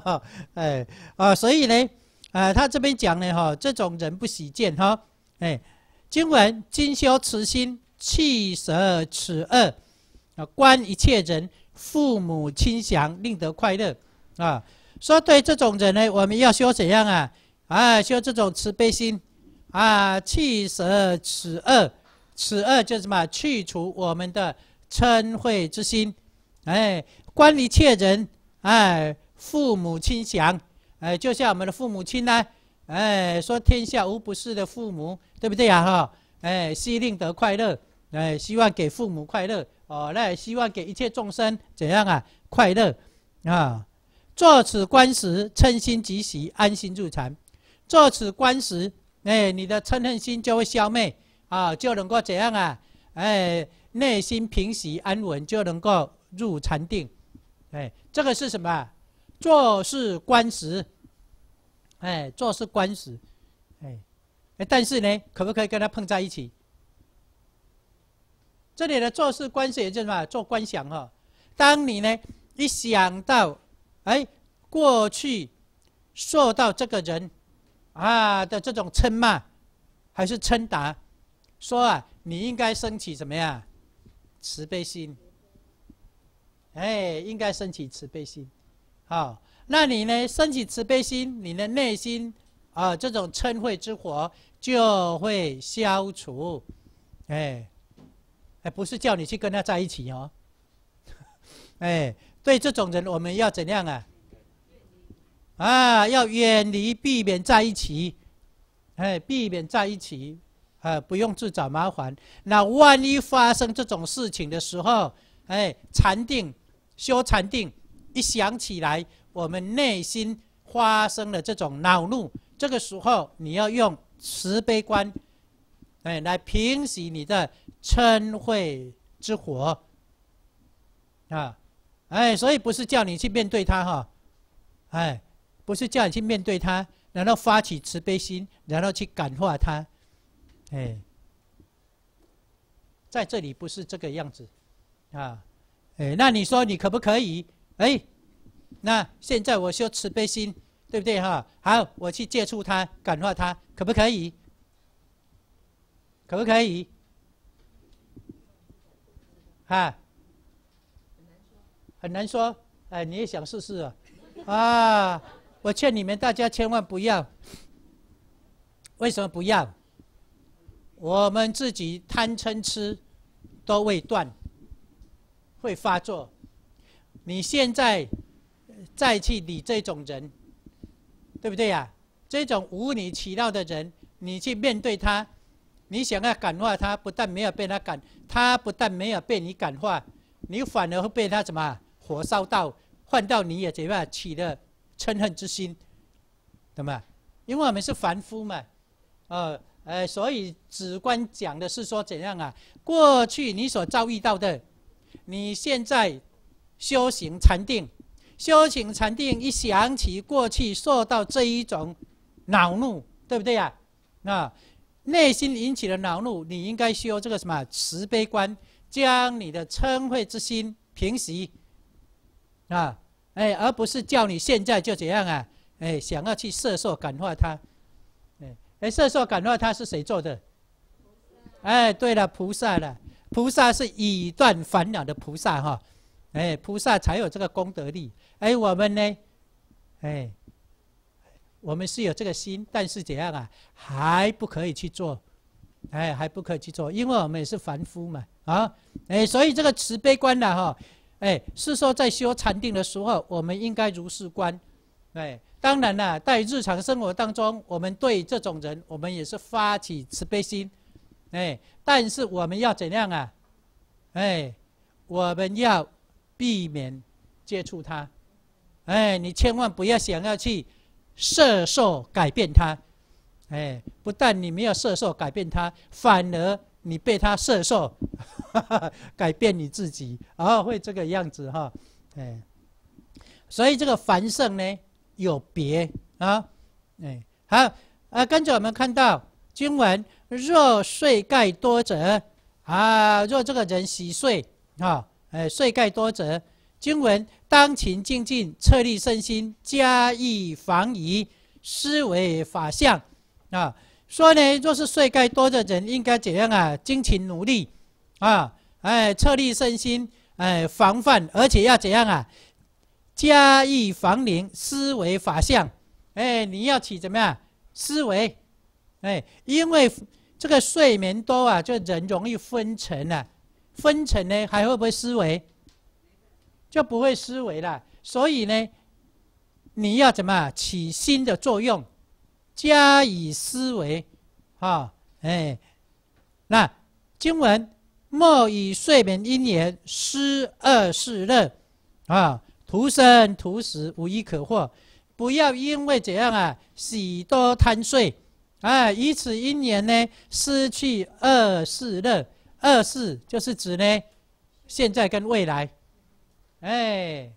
(laughs) 哎啊，所以呢，啊，他这边讲呢，哈，这种人不喜见哈，哎，今晚精修慈心。弃舍此恶，啊，观一切人，父母亲祥，令得快乐，啊，说对这种人呢，我们要修怎样啊？啊，修这种慈悲心，啊，弃舍此恶，此恶就什么？去除我们的嗔恚之心，哎，观一切人，哎，父母亲祥，哎，就像我们的父母亲呢，哎，说天下无不是的父母，对不对呀？哈，哎，悉令得快乐。哎，希望给父母快乐哦。那也希望给一切众生怎样啊？快乐，啊，做此观时，称心即喜，安心入禅。做此观时，哎，你的嗔恨心就会消灭啊，就能够怎样啊？哎，内心平息安稳，就能够入禅定。哎，这个是什么？做事观时，哎，做事观时，哎，但是呢，可不可以跟他碰在一起？这里的做事观想也就什么，做观想哈。当你呢一想到，哎，过去受到这个人啊的这种称骂，还是称打，说啊你应该升起什么呀？慈悲心？哎，应该升起慈悲心。好，那你呢升起慈悲心，你的内心啊这种嗔恚之火就会消除。哎。哎，不是叫你去跟他在一起哦，(laughs) 哎，对这种人我们要怎样啊？啊，要远离，避免在一起，哎，避免在一起，啊，不用自找麻烦。那万一发生这种事情的时候，哎，禅定修禅定，一想起来，我们内心发生了这种恼怒，这个时候你要用慈悲观，哎，来平息你的。嗔恚之火，啊，哎，所以不是叫你去面对他哈，哎，不是叫你去面对他，然后发起慈悲心，然后去感化他，哎，在这里不是这个样子，啊，哎，那你说你可不可以？哎，那现在我修慈悲心，对不对哈？好，我去接触他，感化他，可不可以？可不可以？啊，很难说，哎，你也想试试啊？啊，我劝你们大家千万不要。为什么不要？我们自己贪嗔痴都会断，会发作。你现在再去理这种人，对不对呀？这种无理取闹的人，你去面对他。你想要感化他，不但没有被他感，他不但没有被你感化，你反而会被他怎么火烧到，换到你也怎样起了嗔恨之心，懂吗？因为我们是凡夫嘛，呃，呃，所以直观讲的是说怎样啊？过去你所遭遇到的，你现在修行禅定，修行禅定一想起过去受到这一种恼怒，对不对呀？啊。内心引起的恼怒，你应该修这个什么慈悲观，将你的嗔恚之心平息。啊，哎，而不是叫你现在就怎样啊，哎，想要去摄受感化他，哎，哎，摄受感化他是谁做的？哎，对了，菩萨了，菩萨是以断烦恼的菩萨哈，哎，菩萨才有这个功德力，哎，我们呢，哎。我们是有这个心，但是怎样啊？还不可以去做，哎，还不可以去做，因为我们也是凡夫嘛，啊，哎，所以这个慈悲观呢，哈，哎，是说在修禅定的时候，我们应该如是观，哎，当然了，在日常生活当中，我们对这种人，我们也是发起慈悲心，哎，但是我们要怎样啊？哎，我们要避免接触他，哎，你千万不要想要去。色受改变他，哎，不但你没有色受改变他，反而你被他色受 (laughs) 改变你自己，而会这个样子哈，哎，所以这个凡盛呢有别啊，哎，好，啊，跟着我们看到经文，若睡盖多者啊，若这个人喜睡啊，哎，睡盖多者。经文当勤精进，彻立身心，加意防疑，思维法相。啊，说呢，若是睡盖多的人，应该怎样啊？精勤努力，啊，哎，彻立身心，哎，防范，而且要怎样啊？加意防灵，思维法相。哎，你要起怎么样？思维。哎，因为这个睡眠多啊，就人容易分沉啊，分沉呢，还会不会思维？就不会思维了，所以呢，你要怎么起心的作用，加以思维，啊，哎，那经文莫以睡眠因缘失二事乐，啊，徒生徒死无一可获，不要因为怎样啊，喜多贪睡，哎，以此因缘呢，失去二事乐，二事就是指呢，现在跟未来。哎，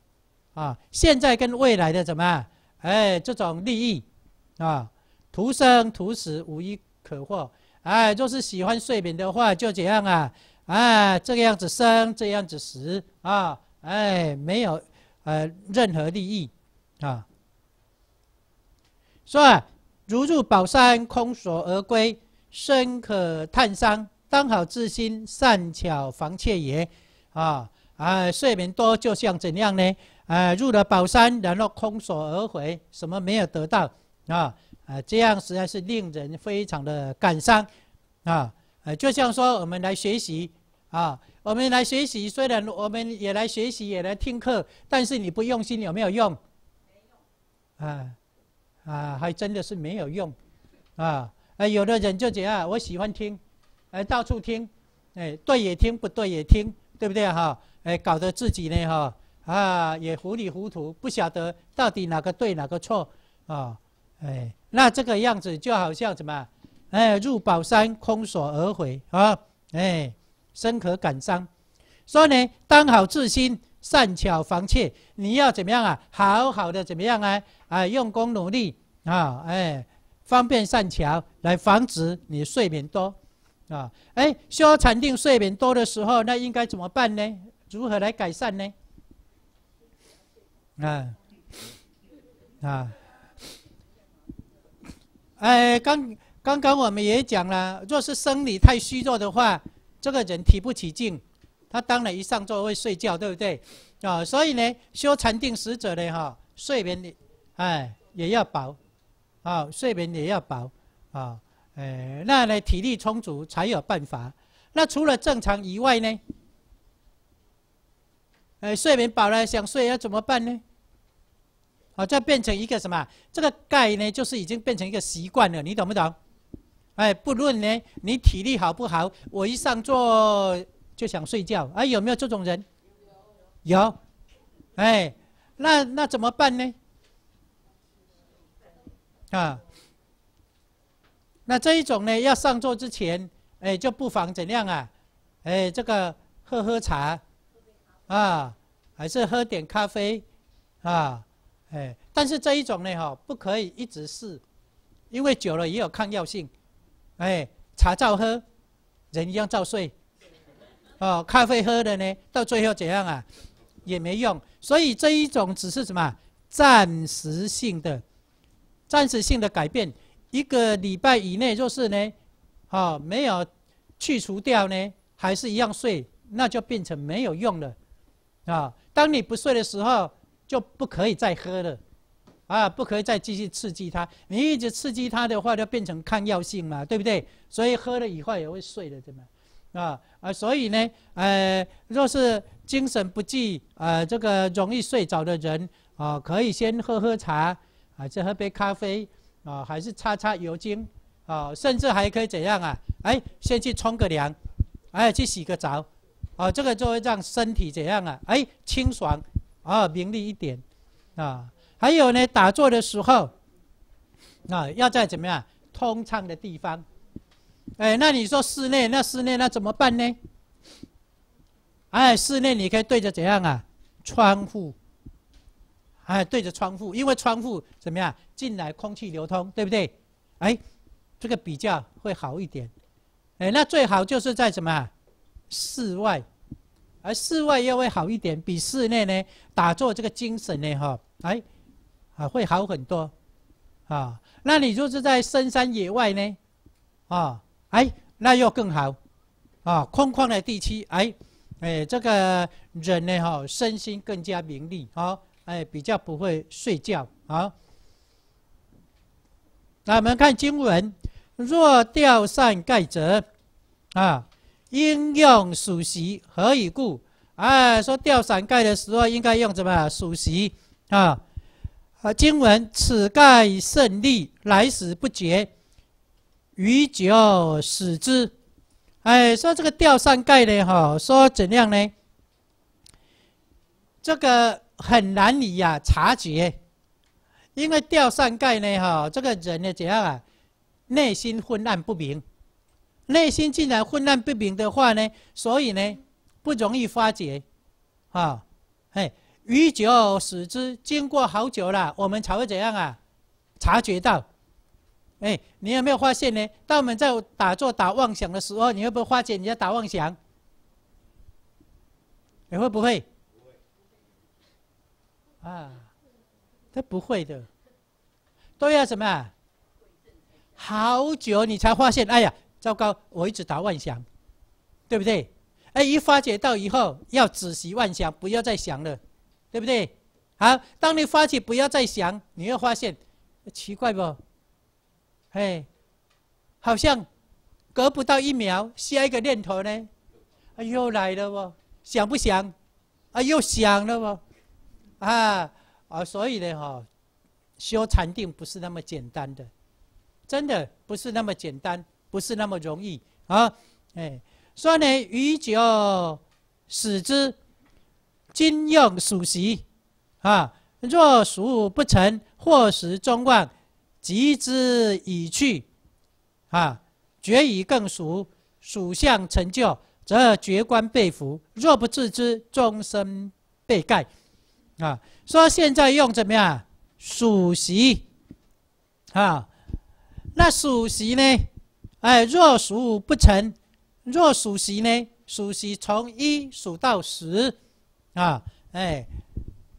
啊，现在跟未来的怎么？哎，这种利益，啊，图生图死，无一可获。哎，若是喜欢睡饼的话，就这样啊，哎，这个样子生，这样子死，啊，哎，没有呃任何利益，啊。说如入宝山，空手而归，深可探伤，当好自心善巧防窃也，啊。啊，睡眠多就像怎样呢？啊，入了宝山，然后空手而回，什么没有得到啊？啊，这样实在是令人非常的感伤，啊，呃，就像说我们来学习啊，我们来学习，虽然我们也来学习，也来听课，但是你不用心有没有用？啊啊，还真的是没有用啊！啊，有的人就这样，我喜欢听，哎，到处听，哎，对也听，不对也听，对不对哈？哎，搞得自己呢，哈啊，也糊里糊涂，不晓得到底哪个对，哪个错，啊，哎，那这个样子就好像什么，哎，入宝山空手而回啊，哎，深可感伤。所以呢，当好自心善巧防窃，你要怎么样啊？好好的怎么样啊？啊，用功努力啊，哎，方便善巧来防止你睡眠多，啊，哎，修禅定睡眠多的时候，那应该怎么办呢？如何来改善呢？啊啊，哎，刚刚刚我们也讲了，若是生理太虚弱的话，这个人提不起劲，他当然一上座会睡觉，对不对？啊，所以呢，修禅定使者呢，哈，睡眠的，哎，也要保，啊，睡眠也要保，啊，哎，那呢，体力充足才有办法。那除了正常以外呢？哎，睡眠饱了想睡，要怎么办呢？好，这变成一个什么？这个钙呢，就是已经变成一个习惯了，你懂不懂？哎，不论呢，你体力好不好，我一上座就想睡觉。哎，有没有这种人？有。哎，那那怎么办呢？啊，那这一种呢，要上座之前，哎，就不妨怎样啊？哎，这个喝喝茶。啊，还是喝点咖啡，啊，哎，但是这一种呢，哈，不可以一直试，因为久了也有抗药性，哎，茶照喝，人一样照睡，哦，咖啡喝了呢，到最后怎样啊，也没用，所以这一种只是什么暂时性的，暂时性的改变，一个礼拜以内，若是呢，哦，没有去除掉呢，还是一样睡，那就变成没有用了。啊，当你不睡的时候，就不可以再喝了，啊，不可以再继续刺激它。你一直刺激它的话，就变成抗药性嘛，对不对？所以喝了以后也会睡的，对吗？啊啊，所以呢，呃，若是精神不济，啊，这个容易睡着的人，啊，可以先喝喝茶，还是喝杯咖啡，啊，还是擦擦油精，啊，甚至还可以怎样啊？哎，先去冲个凉，哎，去洗个澡。啊，这个就会让身体怎样啊？哎，清爽，啊，明利一点，啊，还有呢，打坐的时候，啊，要在怎么样通畅的地方，哎，那你说室内，那室内那怎么办呢？哎，室内你可以对着怎样啊？窗户，哎，对着窗户，因为窗户怎么样，进来空气流通，对不对？哎，这个比较会好一点，哎，那最好就是在什么？室外，而室外又会好一点，比室内呢打坐这个精神呢，哈，哎，啊，会好很多，啊，那你就是在深山野外呢，啊，哎，那又更好，啊，空旷的地区，哎，哎，这个人呢，哈，身心更加明利，啊，哎，比较不会睡觉，啊。那我们看经文，若吊扇盖者，啊。应用属实，何以故？哎，说吊扇盖的时候应该用什么属实啊？啊，经文此盖胜利，来时不绝，余久使之。哎，说这个吊扇盖呢，哈，说怎样呢？这个很难以呀察觉，因为吊扇盖呢，哈，这个人呢怎样啊？内心昏暗不明。内心竟然混乱不明的话呢，所以呢，不容易发觉，啊，哎，嘿，久而使之经过好久了，我们才会怎样啊？察觉到，哎，你有没有发现呢？当我们在打坐打妄想的时候，你会不会发觉你在打妄想？你会不会？啊，他不会的，都要什么？啊？好久你才发现，哎呀！糟糕，我一直打妄想，对不对？哎，一发觉到以后，要止息妄想，不要再想了，对不对？好，当你发觉不要再想，你会发现，奇怪不？哎，好像隔不到一秒，下一个念头呢，啊又来了不？想不想？啊又想了不？啊啊，所以呢哈，修禅定不是那么简单的，真的不是那么简单。不是那么容易啊！哎，说呢，于酒使之金用属习啊，若属不成，或时中旺，及之已去啊，绝已更熟，属相成就，则绝官被俘；若不自知，终身被盖啊。说现在用怎么样属习啊？那属习呢？哎，若数不成，若数习呢？数习从一数到十，啊，哎，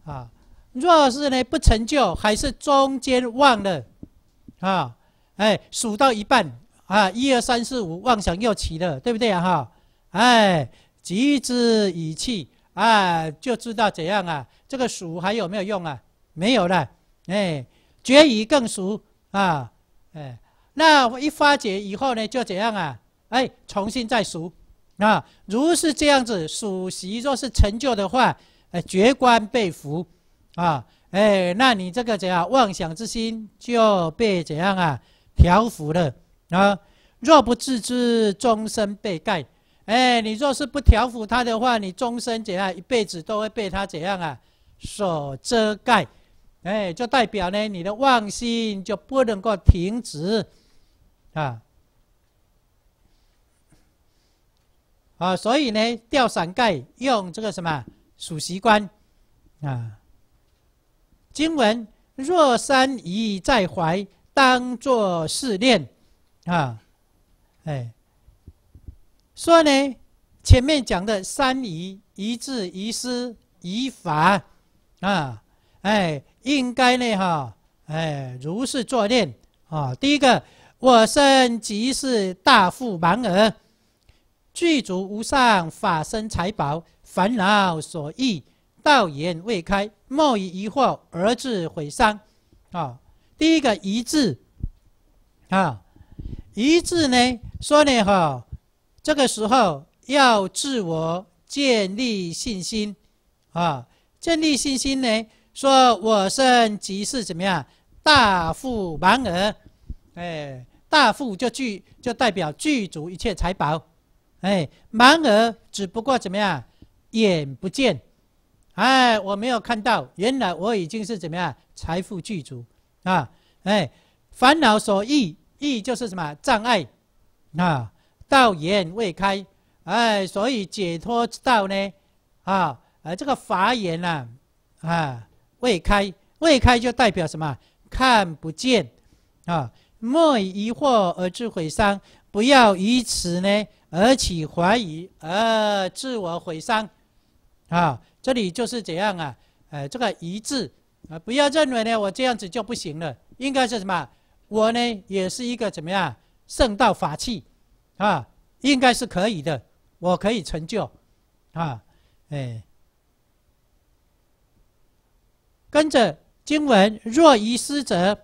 啊，若是呢不成就，还是中间忘了，啊，哎，数到一半，啊，一二三四五，妄想又起了，对不对啊？哈，哎，集之以气，啊，就知道怎样啊？这个数还有没有用啊？没有了，哎，觉以更熟，啊，哎。那一发觉以后呢，就怎样啊？哎，重新再熟，啊，如是这样子熟习，若是成就的话，哎，绝观被伏，啊，哎，那你这个怎样妄想之心就被怎样啊调伏了啊？若不自知，终身被盖。哎，你若是不调伏它的话，你终身怎样一辈子都会被它怎样啊所遮盖？哎，就代表呢，你的妄心就不能够停止。啊，啊，所以呢，吊伞盖用这个什么属习观啊？经文若三疑在怀，当作试念啊。哎，说呢，前面讲的三疑，疑智、疑师、疑法啊，哎，应该呢哈，哎，如是作念啊。第一个。我生即是大富盲儿，具足无上法身财宝，烦恼所役，道眼未开，莫以疑惑而致毁伤。啊，第一个一字，啊，一字呢？说呢哈，这个时候要自我建立信心，啊，建立信心呢？说我生即是怎么样？大富盲儿。哎，大富就具就代表具足一切财宝，哎，盲儿只不过怎么样，眼不见，哎，我没有看到，原来我已经是怎么样，财富具足，啊，哎，烦恼所遇意就是什么障碍，啊，道眼未开，哎，所以解脱之道呢，啊，这个法眼呢，啊，未开，未开就代表什么看不见，啊。莫疑惑而自毁伤，不要以此呢而起怀疑而自我毁伤，啊，这里就是怎样啊？呃，这个疑字啊，不要认为呢我这样子就不行了，应该是什么？我呢也是一个怎么样圣道法器，啊，应该是可以的，我可以成就，啊，哎，跟着经文，若于失则，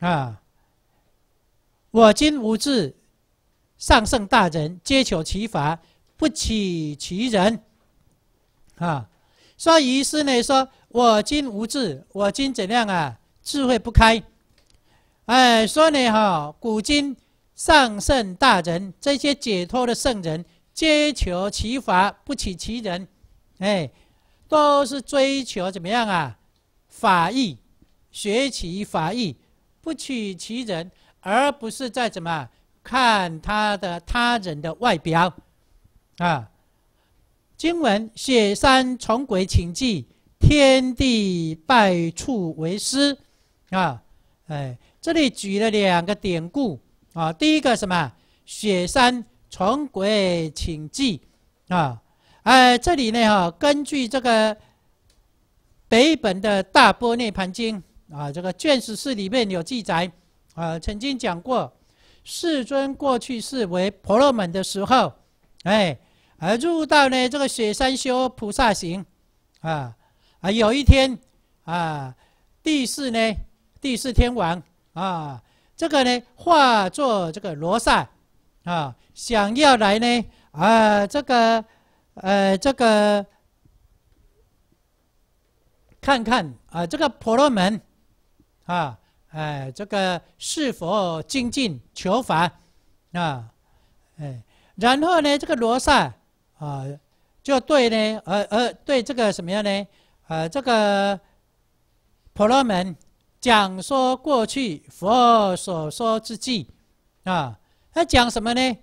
啊。我今无智，上圣大人皆求其法，不取其人。啊，所以是呢说：“我今无智，我今怎样啊？智慧不开。”哎，说呢哈，古今上圣大人这些解脱的圣人，皆求其法，不取其人。哎，都是追求怎么样啊？法义，学其法义，不取其人。而不是在怎么看他的他人的外表，啊，经文雪山从鬼请记，天地拜处为师，啊，哎，这里举了两个典故啊，第一个什么雪山从鬼请记，啊，哎，这里呢哈，根据这个北本的大波涅盘经啊，这个卷十四里面有记载。啊，曾经讲过，世尊过去世为婆罗门的时候，哎，而入到呢，这个雪山修菩萨行，啊啊，有一天啊，第四呢，第四天王啊，这个呢，化作这个罗刹啊，想要来呢，啊，这个呃，这个看看啊，这个婆罗门啊。哎，这个是否精进求法，啊？哎，然后呢，这个罗刹啊，就对呢，呃呃，对这个什么样呢？呃，这个婆罗门讲说过去佛所说之际，啊，他讲什么呢？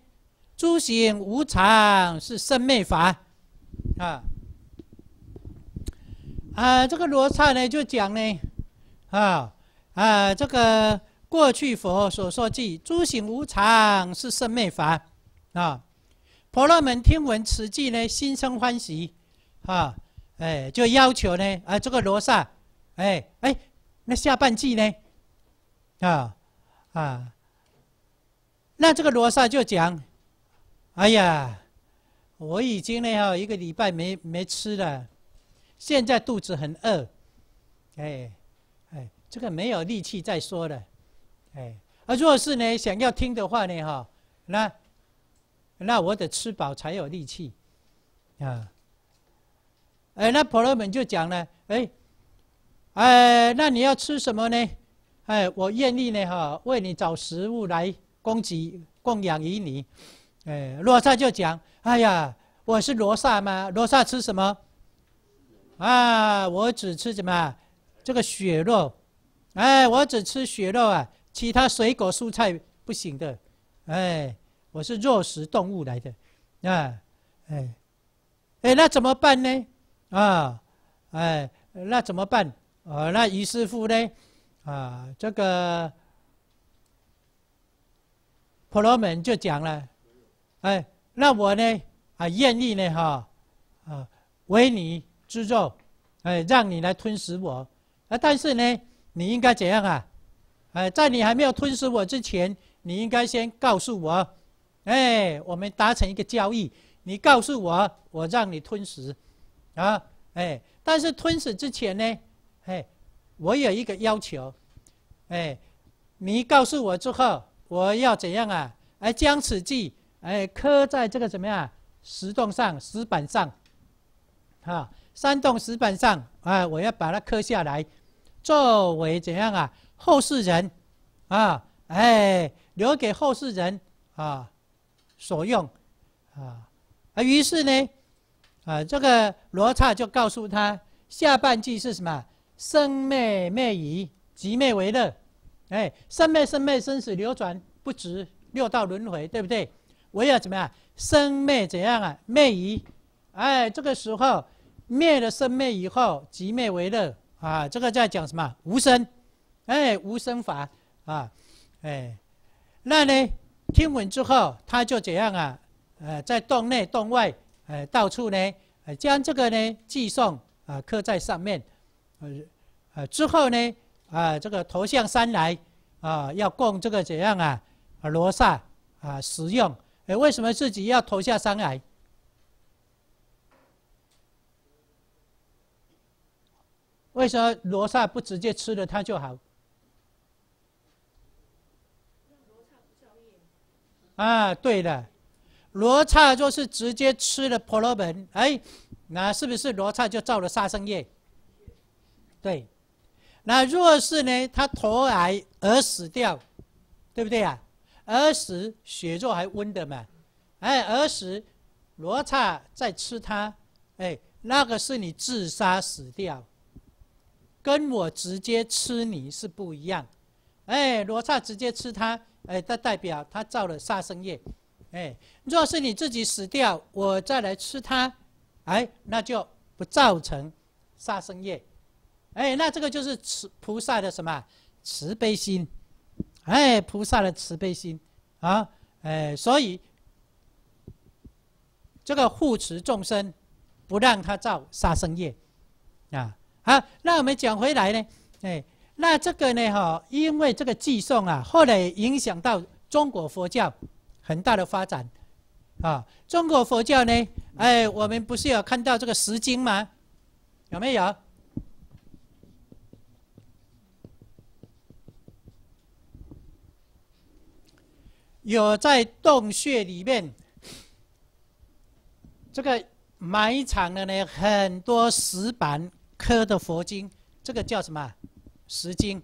诸行无常是生灭法，啊，啊，这个罗刹呢就讲呢，啊。啊，这个过去佛所说记，诸行无常是生灭法，啊，婆罗门听闻此句呢，心生欢喜，啊，哎，就要求呢，啊，这个罗刹，哎哎，那下半句呢，啊啊，那这个罗刹就讲，哎呀，我已经呢哈一个礼拜没没吃了，现在肚子很饿，哎。这个没有力气再说了，哎，而若是呢想要听的话呢哈，那，那我得吃饱才有力气，啊，哎，那婆罗门就讲了，哎，哎，那你要吃什么呢？哎，我愿意呢哈，为你找食物来供给供养于你，哎，罗萨就讲，哎呀，我是罗萨嘛，罗萨吃什么？啊，我只吃什么这个血肉。哎，我只吃血肉啊，其他水果蔬菜不行的。哎，我是肉食动物来的，啊，哎，哎，那怎么办呢？啊，哎，那怎么办？啊，那于师傅呢？啊，这个婆罗门就讲了，哎，那我呢，啊，愿意呢，哈，啊，为你制肉，哎，让你来吞食我，啊，但是呢。你应该怎样啊？哎，在你还没有吞噬我之前，你应该先告诉我。哎，我们达成一个交易，你告诉我，我让你吞噬，啊，哎，但是吞噬之前呢，哎，我有一个要求。哎，你告诉我之后，我要怎样啊？哎，将此计，哎，刻在这个怎么样？石洞上、石板上，啊，山洞石板上，啊，我要把它刻下来。作为怎样啊？后世人，啊，哎，留给后世人啊，所用，啊，啊，于是呢，啊，这个罗刹就告诉他下半句是什么？生灭灭已，即灭为乐。哎，生灭生灭生死流转不止六道轮回，对不对？我要怎么样？生灭怎样啊？灭已，哎，这个时候灭了生灭以后，即灭为乐。啊，这个在讲什么？无声，哎，无声法，啊，哎，那呢，听闻之后，他就怎样啊？呃，在洞内、洞外，呃，到处呢，呃，将这个呢，寄送啊，刻在上面，呃，呃，之后呢，啊，这个投向山来，啊，要供这个怎样啊，罗刹啊，使用。哎，为什么自己要投下山来？为什么罗刹不直接吃了它就好？啊，对了，罗刹若是直接吃了婆罗门，哎，那是不是罗刹就造了杀生业？对，那若是呢，他头癌而死掉，对不对啊？而死血肉还温的嘛？哎，而死罗刹在吃它，哎，那个是你自杀死掉。跟我直接吃你是不一样，哎，罗刹直接吃它，哎，它代表他造了杀生业，哎，若是你自己死掉，我再来吃它，哎，那就不造成杀生业，哎，那这个就是慈菩萨的什么慈悲心，哎，菩萨的慈悲心，啊，哎，所以这个护持众生，不让他造杀生业，啊。啊，那我们讲回来呢，哎，那这个呢，哈，因为这个寄送啊，后来影响到中国佛教很大的发展，啊，中国佛教呢，哎，我们不是有看到这个石经吗？有没有？有在洞穴里面，这个埋藏的呢，很多石板。刻的佛经，这个叫什么？石经，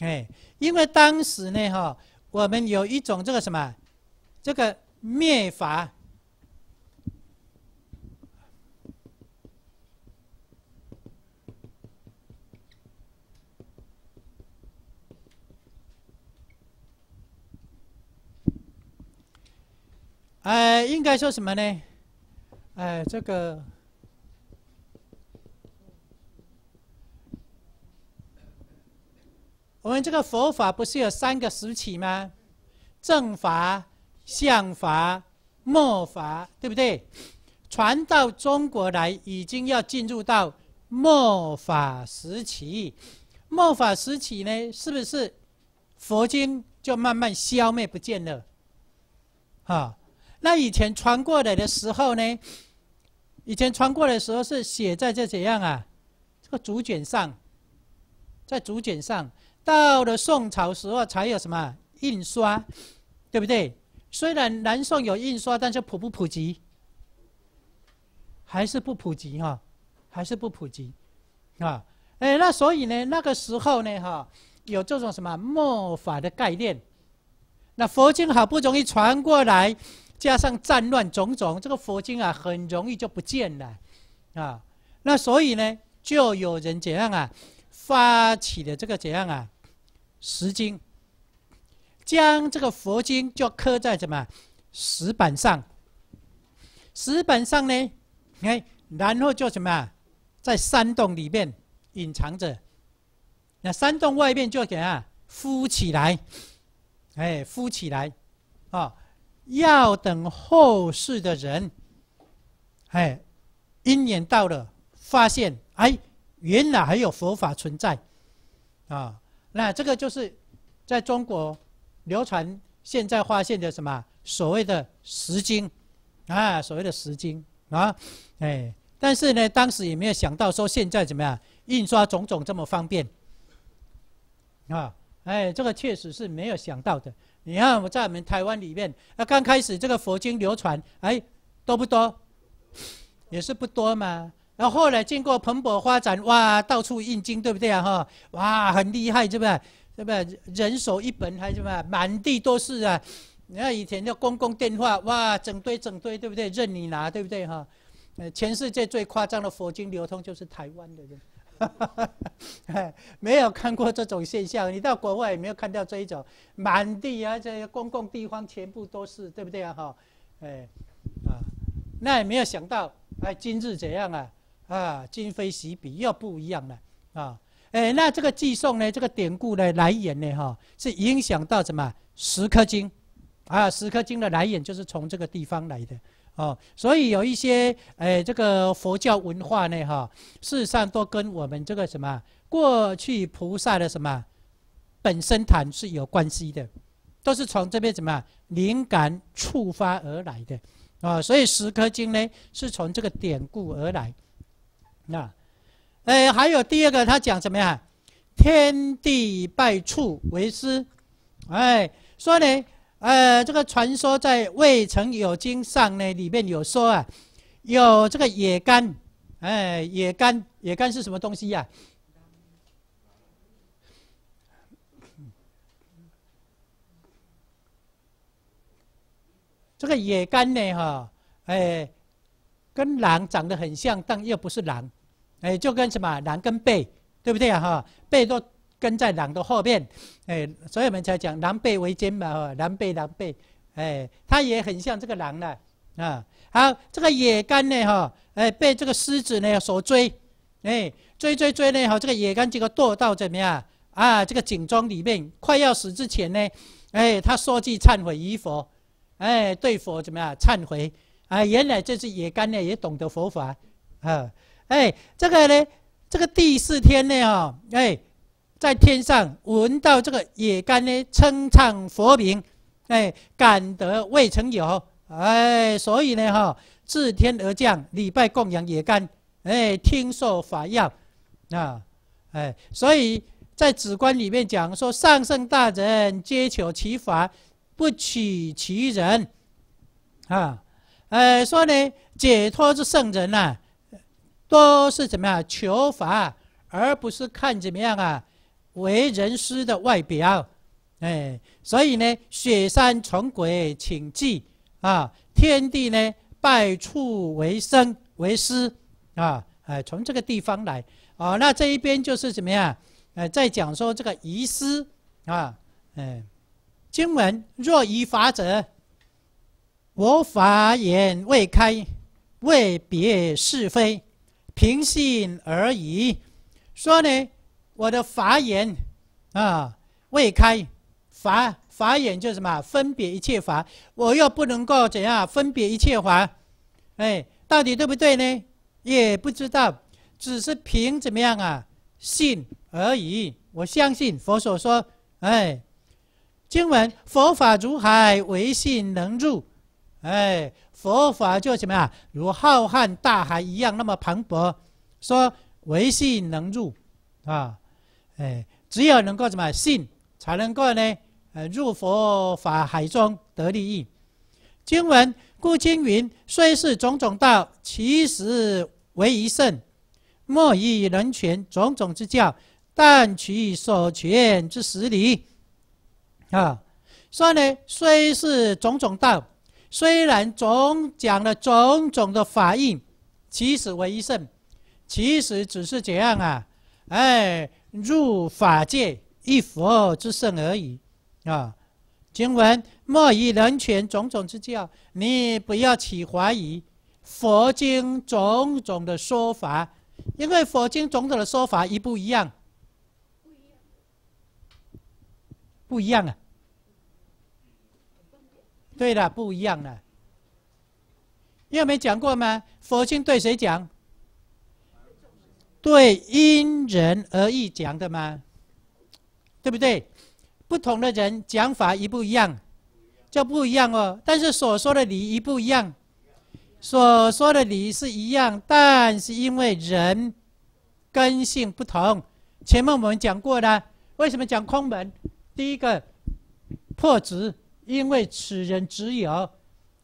哎，因为当时呢，哈，我们有一种这个什么，这个灭法，哎，应该说什么呢？哎，这个。我们这个佛法不是有三个时期吗？正法、相法、末法，对不对？传到中国来，已经要进入到末法时期。末法时期呢，是不是佛经就慢慢消灭不见了？啊，那以前传过来的时候呢，以前传过来的时候是写在这怎样啊？这个竹卷上，在竹卷上。到了宋朝时候才有什么印刷，对不对？虽然南宋有印刷，但是普不普及，还是不普及哈，还是不普及，啊，哎，那所以呢，那个时候呢，哈，有这种什么墨法的概念，那佛经好不容易传过来，加上战乱种种，这个佛经啊很容易就不见了，啊，那所以呢，就有人怎样啊，发起的这个怎样啊？石经，将这个佛经就刻在什么石板上？石板上呢？哎，然后就什么？在山洞里面隐藏着。那山洞外面就给它敷起来，哎，敷起来，啊，要等后世的人，哎，因缘到了，发现，哎，原来还有佛法存在，啊。那这个就是，在中国流传，现在发现的什么所谓的石经，啊，所谓的石经啊，哎，但是呢，当时也没有想到说现在怎么样印刷种种这么方便，啊，哎，这个确实是没有想到的。你看我在我们台湾里面，那刚开始这个佛经流传，哎，多不多？也是不多嘛。然后后来经过蓬勃发展，哇，到处印经，对不对啊？哈，哇，很厉害，是不是？是不是人手一本还是什么？满地都是啊！你看以前的公共电话，哇，整堆整堆，对不对？任你拿，对不对？哈，呃，全世界最夸张的佛经流通就是台湾的人，(laughs) 没有看过这种现象，你到国外也没有看到这一种，满地啊，这些公共地方全部都是，对不对啊？哈，哎，啊，那也没有想到，哎，今日怎样啊？啊，今非昔比，又不一样了，啊，哎，那这个寄送呢，这个典故的来源呢，哈，是影响到什么《十颗经》，啊，《十颗经》的来源就是从这个地方来的，哦，所以有一些，哎，这个佛教文化呢，哈，事实上都跟我们这个什么过去菩萨的什么本身谈是有关系的，都是从这边什么灵感触发而来的，啊，所以《十颗经》呢，是从这个典故而来。那，哎，还有第二个，他讲怎么样？天地拜畜为师，哎，说呢，呃，这个传说在《未曾有经》上呢，里面有说啊，有这个野干，哎，野干，野干是什么东西呀？这个野干呢，哈，哎，跟狼长得很像，但又不是狼。哎，就跟什么狼跟狈，对不对啊？哈，狈都跟在狼的后面，哎，所以我们才讲狼狈为奸嘛。哈，狼狈狼狈，哎，它也很像这个狼的啊。好，这个野干呢，哈，哎，被这个狮子呢所追，哎，追追追呢，哈，这个野干结果堕到怎么样啊？这个井中里面，快要死之前呢，哎，他说句忏悔于佛，哎，对佛怎么样忏悔啊？原来这只野干呢也懂得佛法，哈。哎，这个呢，这个第四天呢，哈，哎，在天上闻到这个野干呢，称唱佛名，哎，感得未曾有，哎，所以呢，哈，自天而降礼拜供养野干，哎，听受法要，啊，哎，所以在《指观里面讲说，上圣大人皆求其法，不取其人，啊，哎，说呢，解脱之圣人呢。都是怎么样求法，而不是看怎么样啊？为人师的外表，哎，所以呢，雪山重鬼，请记啊！天地呢，拜畜为生为师啊！哎，从这个地方来啊，那这一边就是怎么样？呃，在讲说这个遗失啊，哎，经文若遗法者，我法眼未开，未别是非。平信而已，说呢，我的法眼啊未开，法法眼就是什么分别一切法，我又不能够怎样分别一切法，哎，到底对不对呢？也不知道，只是凭怎么样啊信而已，我相信佛所说，哎，经文佛法如海，唯信能入，哎。佛法就什么呀？如浩瀚大海一样那么磅礴，说唯信能入，啊，哎，只有能够什么信，才能够呢，呃，入佛法海中得利益。经文故经云：虽是种种道，其实为一圣，莫以人权种种之教，但取所权之实理。啊，说呢，虽是种种道。虽然总讲了种种的法印，其实为圣，其实只是这样啊！哎，入法界一佛之圣而已。啊，经文莫以人权种种之教，你不要起怀疑。佛经种种的说法，因为佛经种种的说法一不一样？不一样，不一样啊！对了，不一样因有没讲过吗？佛经对谁讲？对因人而异讲的吗？对不对？不同的人讲法一不一样，就不一样哦。但是所说的理一不一样，所说的理是一样，但是因为人根性不同。前面我们讲过了，为什么讲空门？第一个破执。因为此人只有，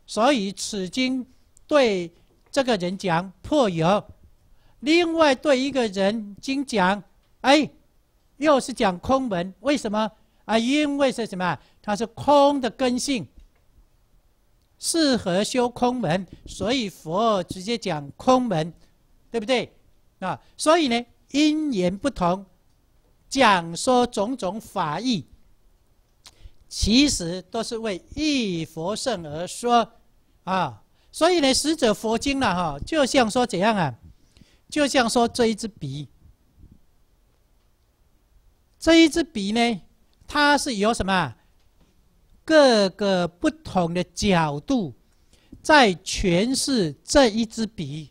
所以此经对这个人讲破有；另外对一个人经讲，哎，又是讲空门。为什么啊？因为是什么？它是空的根性，适合修空门，所以佛直接讲空门，对不对？啊，所以呢，因缘不同，讲说种种法义。其实都是为一佛圣而说，啊，所以呢，死者佛经了哈，就像说怎样啊？就像说这一支笔，这一支笔呢，它是由什么？各个不同的角度在诠释这一支笔。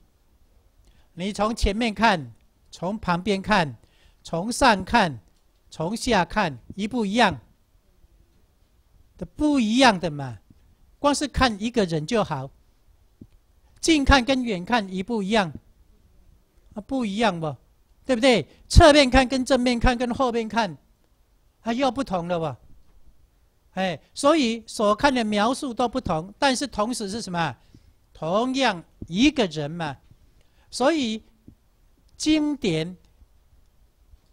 你从前面看，从旁边看，从上看，从下看，一不一样？不一样的嘛，光是看一个人就好。近看跟远看一不一样？啊，不一样哦，对不对？侧面看跟正面看跟后面看，它又不同了哦。哎，所以所看的描述都不同，但是同时是什么？同样一个人嘛。所以经典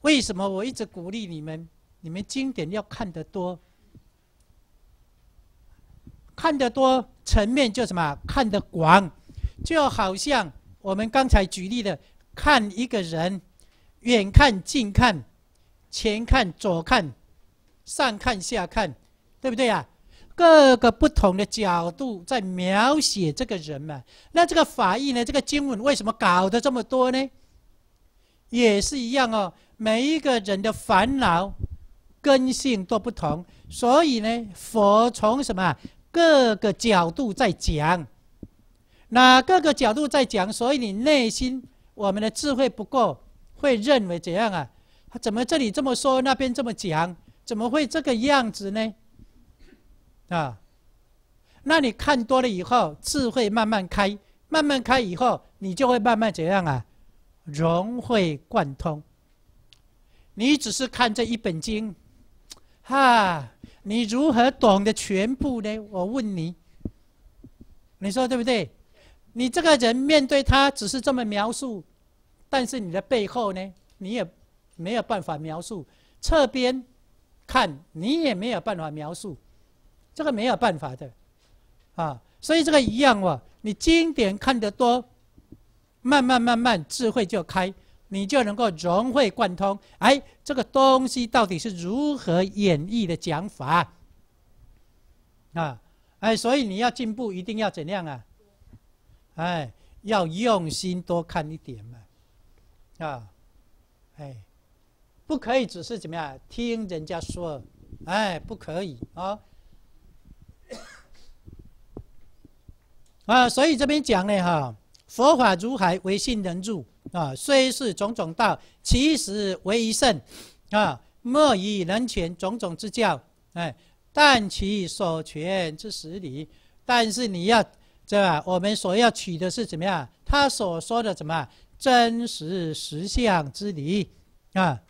为什么我一直鼓励你们？你们经典要看得多。看得多层面就什么看得广，就好像我们刚才举例的，看一个人，远看近看，前看左看，上看下看，对不对啊？各个不同的角度在描写这个人嘛。那这个法义呢？这个经文为什么搞得这么多呢？也是一样哦。每一个人的烦恼根性都不同，所以呢，佛从什么？各个角度在讲，那各个角度在讲，所以你内心我们的智慧不够，会认为怎样啊？怎么这里这么说，那边这么讲，怎么会这个样子呢？啊，那你看多了以后，智慧慢慢开，慢慢开以后，你就会慢慢怎样啊？融会贯通。你只是看这一本经，哈。你如何懂得全部呢？我问你，你说对不对？你这个人面对他只是这么描述，但是你的背后呢，你也没有办法描述；侧边看你也没有办法描述，这个没有办法的啊。所以这个一样哦。你经典看得多，慢慢慢慢智慧就开。你就能够融会贯通。哎，这个东西到底是如何演绎的讲法？啊，哎，所以你要进步，一定要怎样啊？哎，要用心多看一点嘛。啊，哎，不可以只是怎么样听人家说，哎，不可以啊。(coughs) 啊，所以这边讲呢，哈，佛法如海，唯信能入。啊，虽是种种道，其实唯一甚，啊，莫以人前种种之教，哎，但其所全之实理，但是你要知道，我们所要取的是怎么样？他所说的什么真实实相之理，啊，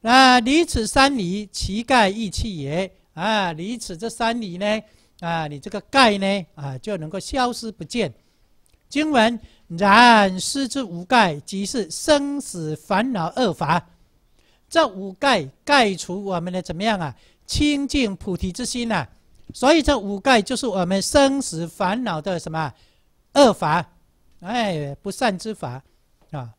那离此三离，其盖意气也，啊，离此这三离呢，啊，你这个盖呢，啊，就能够消失不见，经文。然失之无盖，即是生死烦恼二法。这五盖盖除我们的怎么样啊？清净菩提之心呐。所以这五盖就是我们生死烦恼的什么二法？哎，不善之法啊。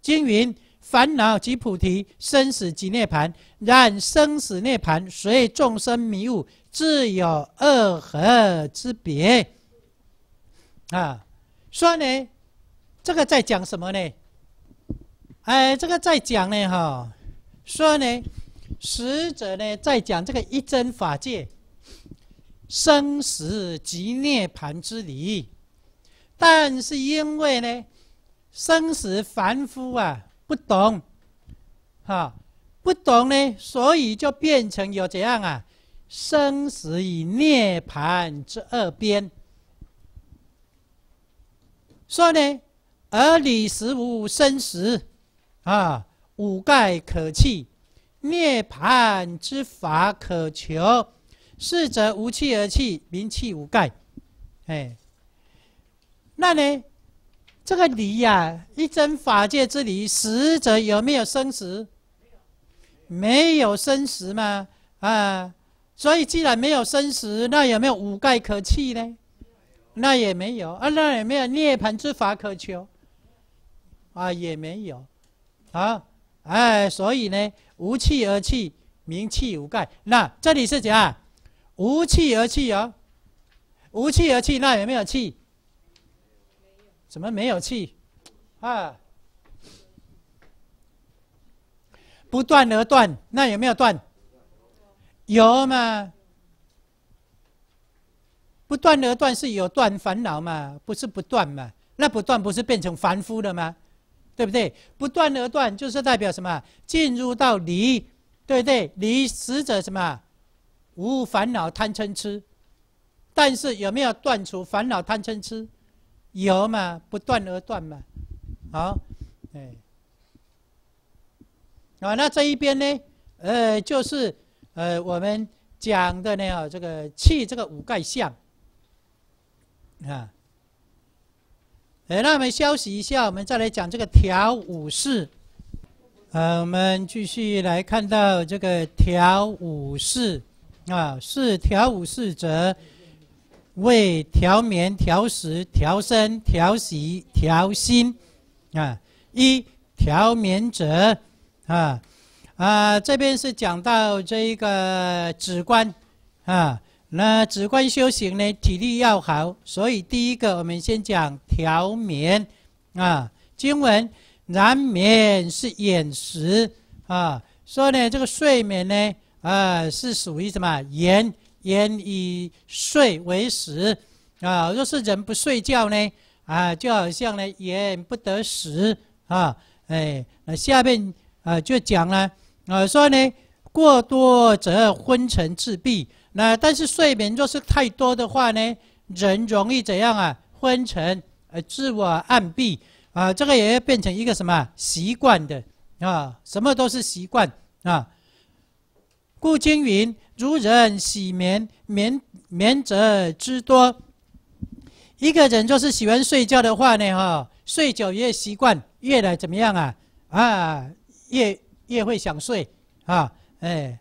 经云：烦恼即菩提，生死即涅盘。然生死涅盘随众生迷悟，自有二和之别啊。说呢，这个在讲什么呢？哎，这个在讲呢，哈，说呢，使者呢在讲这个一真法界，生死即涅盘之理。但是因为呢，生死凡夫啊不懂，哈，不懂呢，所以就变成有怎样啊，生死与涅盘之二边。说呢，而理实无生死，啊，五盖可弃，涅盘之法可求，是则无弃而弃，名弃无盖，哎，那呢，这个理呀，一真法界之理，实则有没有生死？没有，生死吗？啊，所以既然没有生死，那有没有五盖可弃呢？那也没有，啊，那也没有涅槃之法可求，啊，也没有，啊，哎，所以呢，无气而气，名气无盖。那这里是讲无气而气哦，无气而气，那有没有气？怎么没有气？啊？不断而断，那有没有断？有吗？不断而断是有断烦恼嘛，不是不断嘛？那不断不是变成凡夫了吗？对不对？不断而断就是代表什么？进入到离，对不对？离死者什么？无烦恼贪嗔痴。但是有没有断除烦恼贪嗔痴？有嘛？不断而断嘛？好，哎，好，那这一边呢？呃，就是呃，我们讲的呢，这个气这个五盖相。啊，哎，那我们休息一下，我们再来讲这个调五事。呃，我们继续来看到这个调五事，啊，是调五事者，为调眠、调食、调身、调息、调心。啊，一调眠者，啊，啊，这边是讲到这一个指关，啊。那止观修行呢，体力要好，所以第一个我们先讲调眠啊。经文，难眠是眼食啊，说呢，这个睡眠呢，啊，是属于什么？眼眼以睡为食啊。若是人不睡觉呢，啊，就好像呢，眼不得食啊。哎，那下面啊就讲了啊，说呢，过多则昏沉自闭。那但是睡眠若是太多的话呢，人容易怎样啊？昏沉，呃，自我暗闭啊，这个也要变成一个什么习惯的啊？什么都是习惯啊。故君云：如人喜眠，眠眠者之多。一个人若是喜欢睡觉的话呢，哈，睡久越习惯，越来怎么样啊？啊，越越会想睡啊，哎。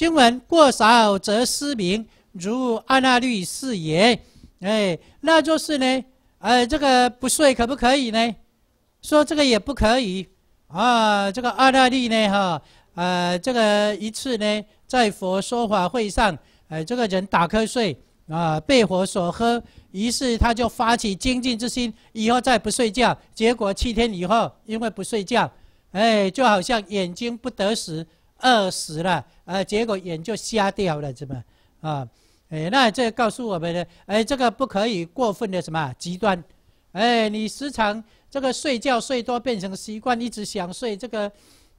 经文过少则失明，如阿那律是也。哎，那就是呢，呃，这个不睡可不可以呢？说这个也不可以。啊，这个阿那律呢，哈，呃，这个一次呢，在佛说法会上，呃，这个人打瞌睡，啊，被火所喝，于是他就发起精进之心，以后再不睡觉。结果七天以后，因为不睡觉，哎，就好像眼睛不得时。饿死了，呃，结果眼就瞎掉了，怎么？啊，哎，那这告诉我们呢？哎，这个不可以过分的什么极端。哎，你时常这个睡觉睡多变成习惯，一直想睡，这个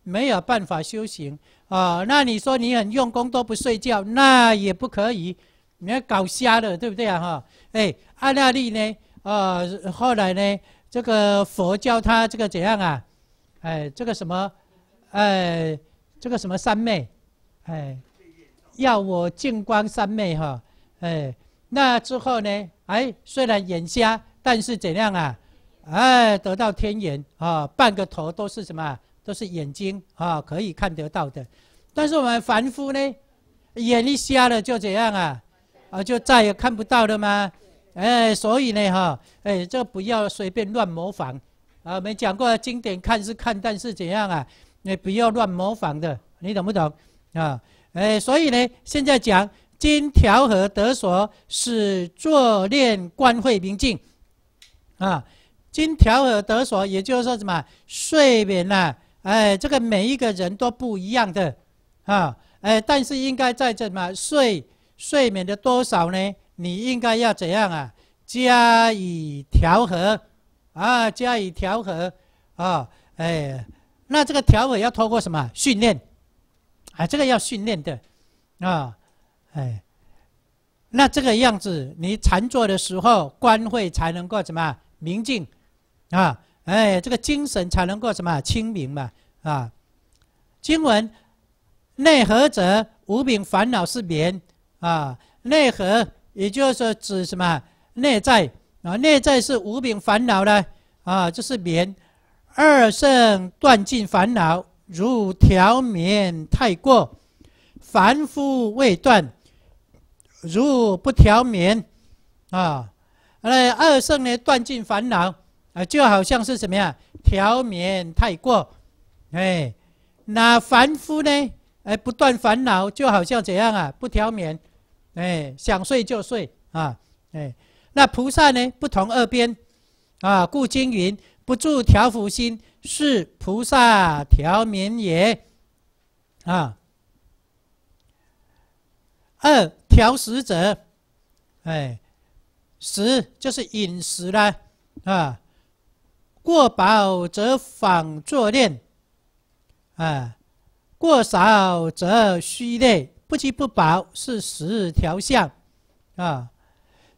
没有办法修行啊。那你说你很用功都不睡觉，那也不可以，你要搞瞎了，对不对啊？哈，哎，阿那利呢？啊，后来呢？这个佛教他这个怎样啊？哎，这个什么？哎。这个什么三妹，哎，要我净观三妹哈，哎，那之后呢？哎，虽然眼瞎，但是怎样啊？哎，得到天眼啊，半个头都是什么？都是眼睛啊，可以看得到的。但是我们凡夫呢，眼一瞎了就怎样啊？啊，就再也看不到的吗？哎，所以呢哈，哎，这个不要随便乱模仿。啊，我们讲过的经典看是看，但是怎样啊？你不要乱模仿的，你懂不懂？啊，哎，所以呢，现在讲今调和得所，是作念观慧平静，啊，今调和得所，也就是说什么睡眠呢？哎，这个每一个人都不一样的，啊，哎，但是应该在什么睡睡眠的多少呢？你应该要怎样啊？加以调和，啊，加以调和，啊，哎。那这个调尾要通过什么训练？哎，这个要训练的啊，哎，那这个样子，你禅坐的时候，观会才能够什么明净啊？哎，这个精神才能够什么清明嘛？啊，经文内核者无柄烦恼是眠啊，内核也就是说指什么内在啊？内在是无柄烦恼的啊，就是眠。二圣断尽烦恼，如调眠太过；凡夫未断，如不调眠。啊，那二圣呢，断尽烦恼啊，就好像是什么呀？调眠太过，哎，那凡夫呢，哎不断烦恼，就好像怎样啊？不调眠，哎，想睡就睡啊，哎，那菩萨呢，不同二边，啊，故精云。不住调伏心是菩萨调眠也，啊。二调食者，哎，食就是饮食啦，啊，过饱则反作念，啊，过少则虚累，不饥不饱是食调相，啊，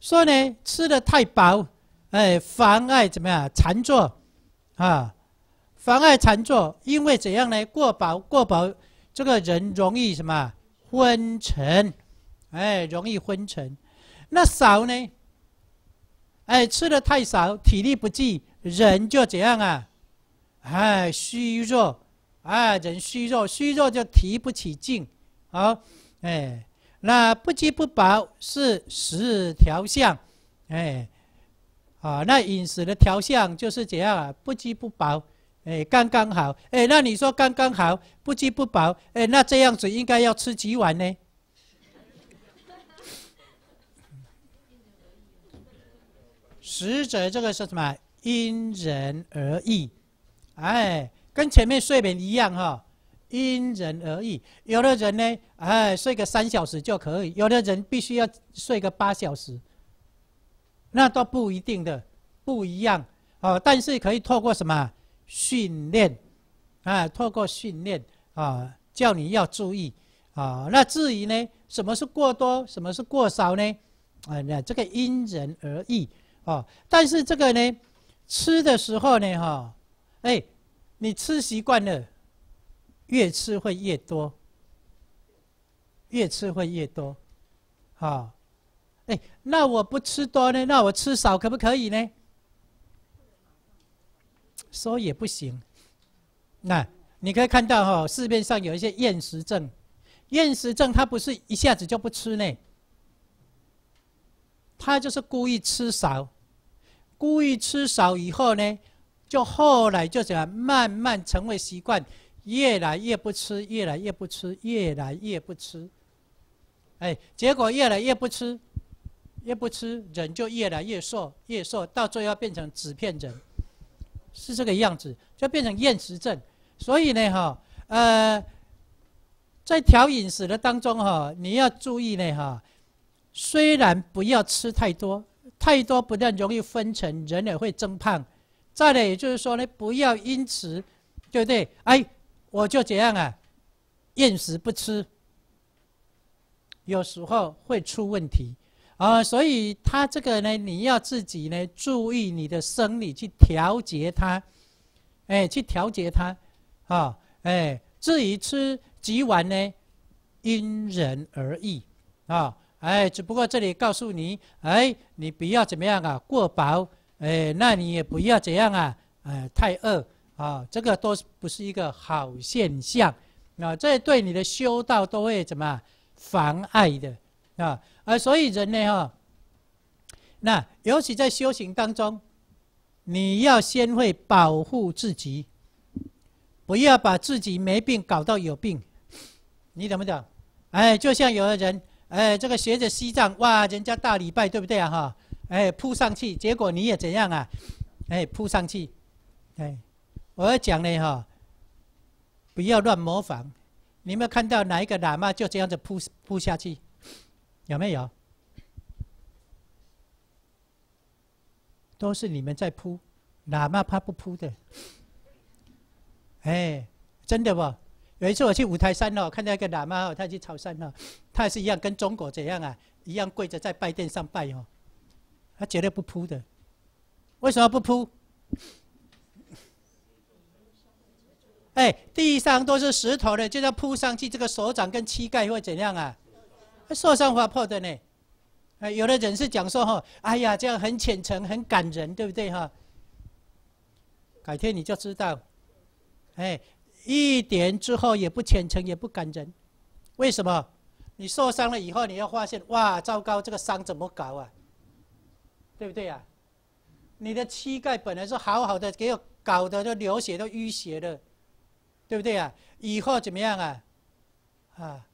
说呢吃的太饱，哎，妨碍怎么样禅坐？啊，妨碍禅坐，因为怎样呢？过饱过饱，这个人容易什么昏沉，哎，容易昏沉。那少呢？哎，吃的太少，体力不济，人就怎样啊？哎，虚弱，啊，人虚弱，虚弱就提不起劲。好，哎，那不饥不饱是十条相，哎。啊，那饮食的调向就是这样，不饥不饱，哎，刚刚好。哎，那你说刚刚好，不饥不饱，哎，那这样子应该要吃几碗呢？食者这个是什么？因人而异。哎，跟前面睡眠一样哈，因人而异。有的人呢，哎，睡个三小时就可以；有的人必须要睡个八小时。那都不一定的，不一样哦。但是可以透过什么训练啊？透过训练啊，叫你要注意啊。那至于呢，什么是过多，什么是过少呢？啊，那这个因人而异哦。但是这个呢，吃的时候呢，哈，哎，你吃习惯了，越吃会越多，越吃会越多，好。哎，那我不吃多呢？那我吃少可不可以呢？说也不行。那你可以看到哈，市面上有一些厌食症，厌食症他不是一下子就不吃呢，他就是故意吃少，故意吃少以后呢，就后来就怎样慢慢成为习惯，越来越不吃，越来越不吃，越来越不吃。哎，结果越来越不吃。越不吃，人就越来越瘦，越瘦到最后变成纸片人，是这个样子，就变成厌食症。所以呢，哈，呃，在调饮食的当中，哈，你要注意呢，哈，虽然不要吃太多，太多不但容易分层，人也会增胖。再呢，也就是说呢，不要因此，对不对？哎，我就这样啊，厌食不吃，有时候会出问题。啊，所以他这个呢，你要自己呢注意你的生理去调节它，哎，去调节它，啊，哎，至于吃几碗呢，因人而异，啊，哎，只不过这里告诉你，哎，你不要怎么样啊，过饱，哎，那你也不要怎样啊，呃，太饿，啊，这个都不是一个好现象，啊，这对你的修道都会怎么妨碍的。啊，而所以人呢，哈，那尤其在修行当中，你要先会保护自己，不要把自己没病搞到有病，你懂不懂？哎，就像有的人，哎，这个学着西藏，哇，人家大礼拜，对不对啊？哈，哎，扑上去，结果你也怎样啊？哎，扑上去，哎，我要讲呢，哈，不要乱模仿，你没有看到哪一个喇嘛就这样子扑扑下去？有没有？都是你们在铺，喇嘛怕不铺的。哎，真的不？有一次我去五台山哦，看到一个喇嘛哦，他去朝山哦，他也是一样，跟中国怎样啊？一样跪着在拜殿上拜哦，他绝对不铺的。为什么不铺？哎，地上都是石头的，就要铺上去，这个手掌跟膝盖会怎样啊？受伤划破的呢，有的人是讲说哈，哎呀，这样很虔诚，很感人，对不对哈？改天你就知道，哎，一点之后也不虔诚，也不感人，为什么？你受伤了以后，你要发现，哇，糟糕，这个伤怎么搞啊？对不对呀？你的膝盖本来是好好的，给我搞的都流血，都淤血了，对不对啊？以后怎么样啊？啊？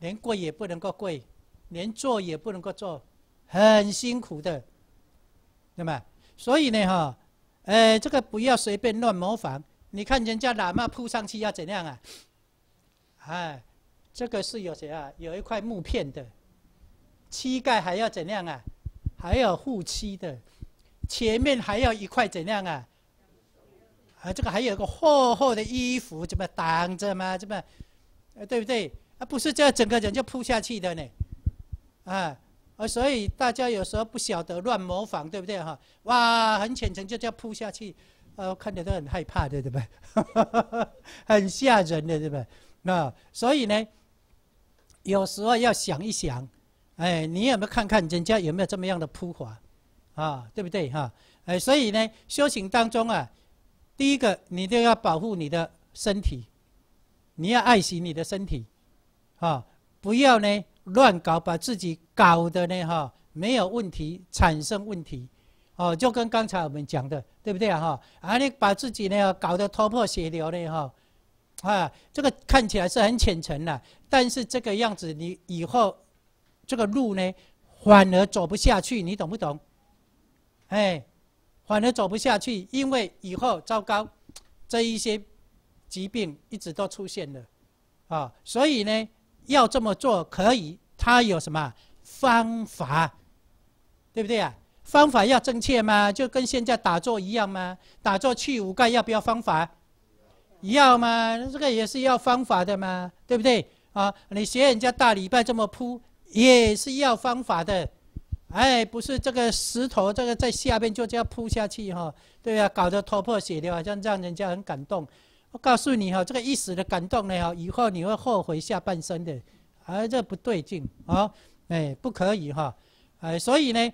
连跪也不能够跪，连坐也不能够坐，很辛苦的，那么所以呢，哈，哎，这个不要随便乱模仿。你看人家喇嘛扑上去要怎样啊？哎，这个是有谁啊？有一块木片的，膝盖还要怎样啊？还要护膝的，前面还要一块怎样啊？啊，这个还有个厚厚的衣服这么挡着吗？这么，呃，对不对？不是这样，整个人就扑下去的呢，啊，啊，所以大家有时候不晓得乱模仿，对不对哈？哇，很虔诚就叫扑下去，呃，看着都很害怕的，对不？(laughs) 很吓人的，对不？对？那所以呢，有时候要想一想，哎，你有没有看看人家有没有这么样的扑法？啊，对不对哈？哎，所以呢，修行当中啊，第一个你都要保护你的身体，你要爱惜你的身体。啊，不要呢乱搞，把自己搞的呢哈没有问题产生问题，哦，就跟刚才我们讲的对不对啊哈？啊，你把自己呢搞得头破血流的哈，啊，这个看起来是很虔诚的，但是这个样子你以后这个路呢反而走不下去，你懂不懂？哎，反而走不下去，因为以后糟糕，这一些疾病一直都出现了，啊，所以呢。要这么做可以，他有什么方法，对不对啊？方法要正确吗？就跟现在打坐一样吗？打坐去五盖要不要方法？要吗？这个也是要方法的嘛，对不对啊？你学人家大礼拜这么铺，也是要方法的。哎，不是这个石头，这个在下面就这样铺下去哈？对呀，搞得头破血流，好像让人家很感动。我告诉你哈，这个一时的感动呢，哈，以后你会后悔下半生的，啊，这不对劲啊，哎，不可以哈，哎，所以呢，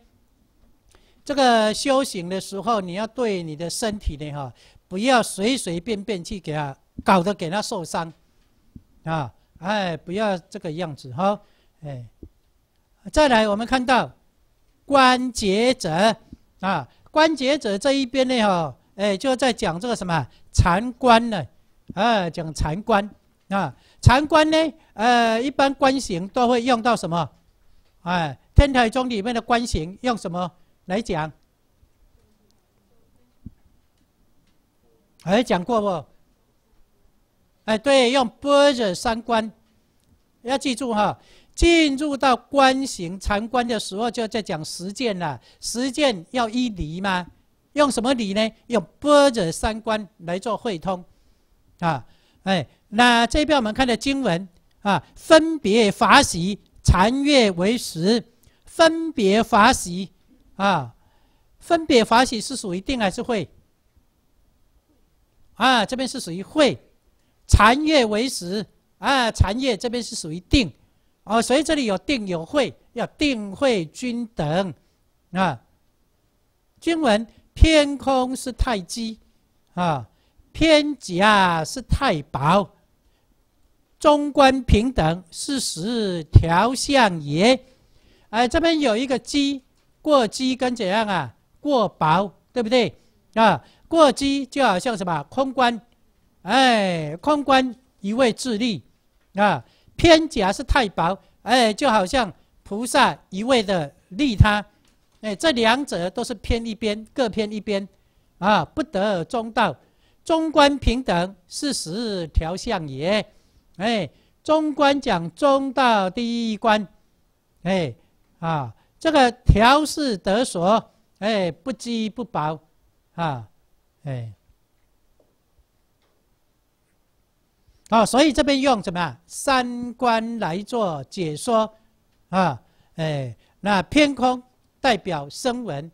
这个修行的时候，你要对你的身体呢，哈，不要随随便便去给他搞得给他受伤，啊，哎，不要这个样子哈，哎，再来我们看到关节者啊，关节者这一边呢，哈。哎，就在讲这个什么禅观呢？啊，讲禅观啊，禅观呢，呃，一般观行都会用到什么？哎，天台宗里面的观行用什么来讲？哎，讲过不？哎，对，用般若三观，要记住哈。进入到观行禅观的时候，就在讲实践了。实践要依离吗？用什么理呢？用波折三观来做汇通，啊，哎，那这边我们看的经文啊，分别法喜禅悦为实，分别法喜啊，分别法喜是属于定还是会？啊，这边是属于会，禅悦为实，啊，禅悦这边是属于定，哦，所以这里有定有会，要定会均等，啊，经文。天空是太激，啊，偏甲是太薄，中观平等事实调相也，哎，这边有一个激，过激跟怎样啊？过薄，对不对？啊，过激就好像什么空观，哎，空观一味自利，啊，偏夹是太薄，哎，就好像菩萨一味的利他。哎，这两者都是偏一边，各偏一边，啊，不得中道，中观平等是十条相也，哎，中观讲中道第一关，哎，啊，这个调是得所，哎，不饥不饱，啊，哎，好，所以这边用什么三观来做解说，啊，哎，那偏空。代表声闻，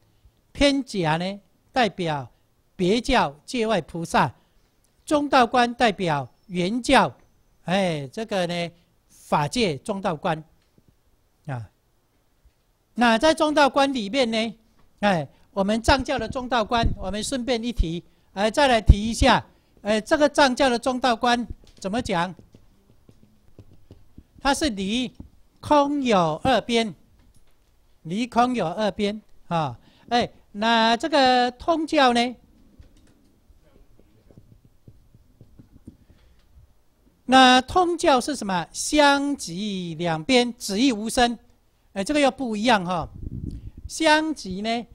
偏假呢？代表别教界外菩萨，中道观代表圆教，哎，这个呢，法界中道观，啊，那在中道观里面呢，哎，我们藏教的中道观，我们顺便一提，哎，再来提一下，哎，这个藏教的中道观怎么讲？它是离空有二边。离空有二边，啊，哎，那这个通教呢？那通教是什么？相即两边，子亦无声，哎，这个又不一样哈。相即呢，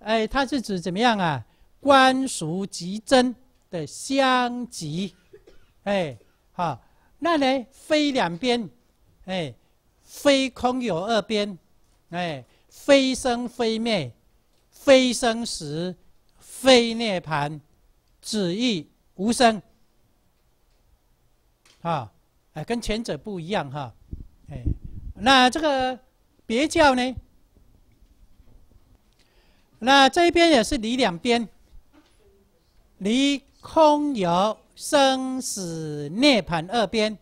哎，它是指怎么样啊？官俗即真的相即，哎，好，那呢，非两边，哎，非空有二边，哎。非生非灭，非生死，非涅盘，只亦无生。啊，哎，跟前者不一样哈，哎，那这个别教呢？那这边也是离两边，离空有生死涅盘二边，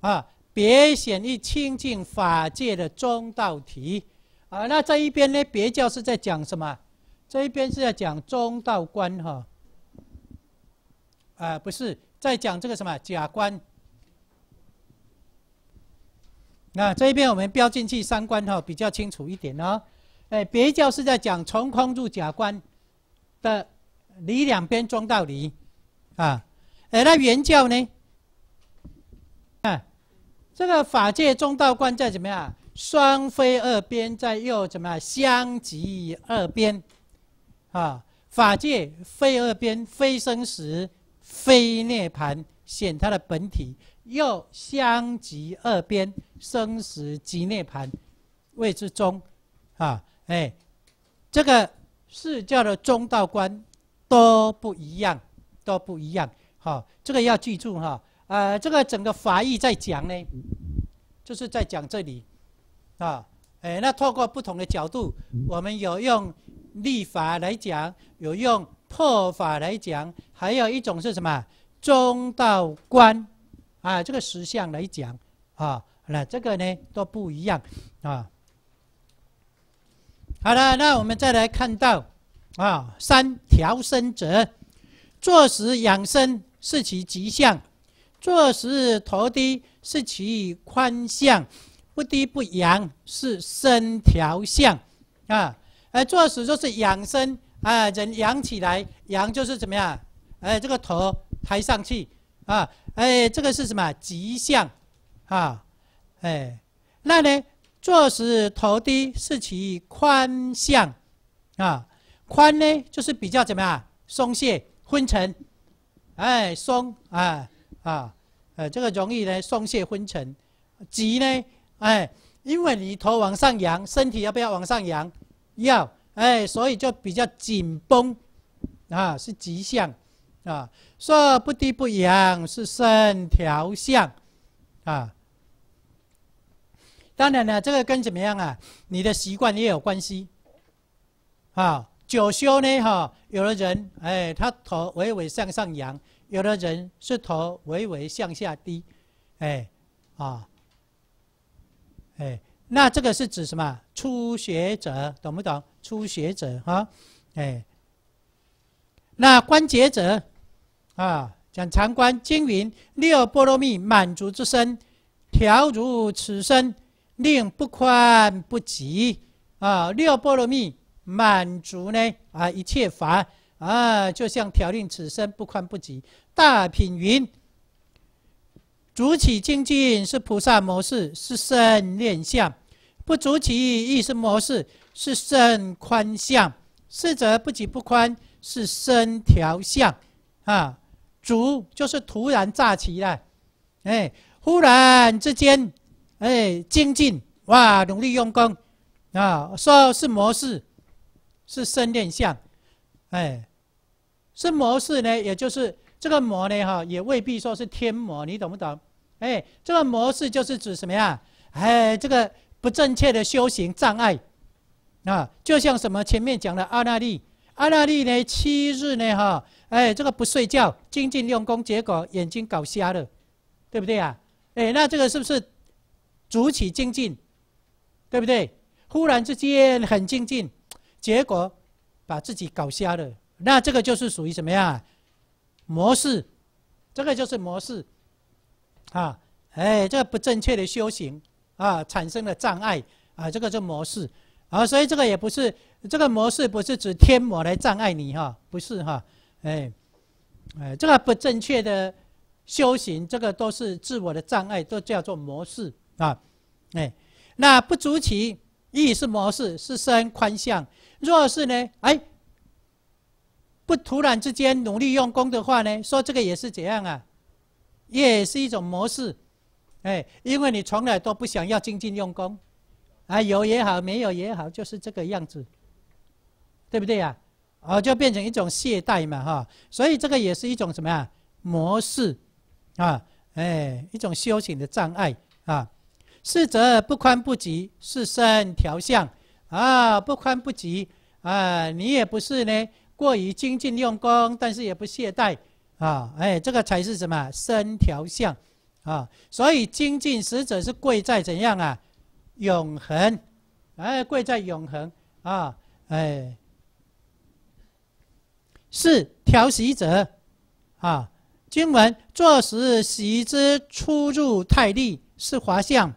啊，别显一清净法界的中道体。啊，那这一边呢？别教是在讲什么？这一边是在讲中道观哈。啊，不是在讲这个什么假观。那这一边我们标进去三观哈，比较清楚一点呢。哎，别教是在讲从空入假观的离两边中道离啊。而那原教呢？哎，这个法界中道观在怎么样？双非二边在又怎么相即二边，啊，法界非二边，非生时，非涅盘，显他的本体，又相即二边，生时即涅盘，谓之中，啊，哎，这个释教的中道观都不一样，都不一样，好，这个要记住哈，啊，这个整个法义在讲呢，就是在讲这里。啊，哎，那透过不同的角度，我们有用立法来讲，有用破法来讲，还有一种是什么中道观，啊，这个实相来讲，啊，那这个呢都不一样，啊。好了，那我们再来看到，啊，三条身者坐实养生是其吉相，坐实头低是其宽相。不低不扬是身调相，啊，哎坐时就是养生啊，人养起来，养就是怎么样？哎，这个头抬上去，啊，哎这个是什么吉相，啊，哎，那呢坐时头低是其宽相，啊，宽呢就是比较怎么样松懈昏沉，哎松啊啊，呃这个容易呢松懈昏沉，吉呢。哎，因为你头往上扬，身体要不要往上扬？要，哎，所以就比较紧绷，啊，是吉象，啊，说不低不扬是生调相，啊。当然了，这个跟怎么样啊？你的习惯也有关系，啊，九修呢，哈，有的人，哎，他头微微向上扬，有的人是头微微向下低，哎，啊。哎，那这个是指什么？初学者，懂不懂？初学者啊，哎，那关节者啊，讲常观经云：六波罗蜜满足之身，调如此身，令不宽不急啊。六波罗蜜满足呢啊，一切法啊，就像调令此身不宽不急。大品云。足起精进是菩萨模式，是身念相；不足起意识模式，是身宽相。适则不及不宽，是生调相。啊，足就是突然乍起的，哎，忽然之间，哎，精进，哇，努力用功，啊，说是模式，是生念相，哎，是模式呢，也就是这个魔呢，哈，也未必说是天魔，你懂不懂？哎，这个模式就是指什么呀？哎，这个不正确的修行障碍，啊，就像什么前面讲的阿那利，阿那利呢七日呢哈，哎，这个不睡觉精进用功，结果眼睛搞瞎了，对不对啊？哎，那这个是不是主起精进，对不对？忽然之间很精进，结果把自己搞瞎了，那这个就是属于什么呀？模式，这个就是模式。啊，哎，这个不正确的修行啊，产生了障碍啊，这个是模式，啊，所以这个也不是这个模式，不是指天魔来障碍你哈，不是哈，哎，哎，这个不正确的修行，这个都是自我的障碍，都叫做模式啊，哎，那不足其意是模式，是生宽相，若是呢，哎，不突然之间努力用功的话呢，说这个也是怎样啊？也是一种模式，哎，因为你从来都不想要精进用功，啊，有也好，没有也好，就是这个样子，对不对呀？哦，就变成一种懈怠嘛，哈。所以这个也是一种什么呀？模式，啊，哎，一种修行的障碍啊。是则不宽不急，是身调相啊，不宽不急啊，你也不是呢，过于精进用功，但是也不懈怠。啊，哎，这个才是什么身调相，啊，所以精进使者是贵在怎样啊？永恒，哎，贵在永恒啊，哎，是调习者，啊，经文坐时习之初入太利是华相，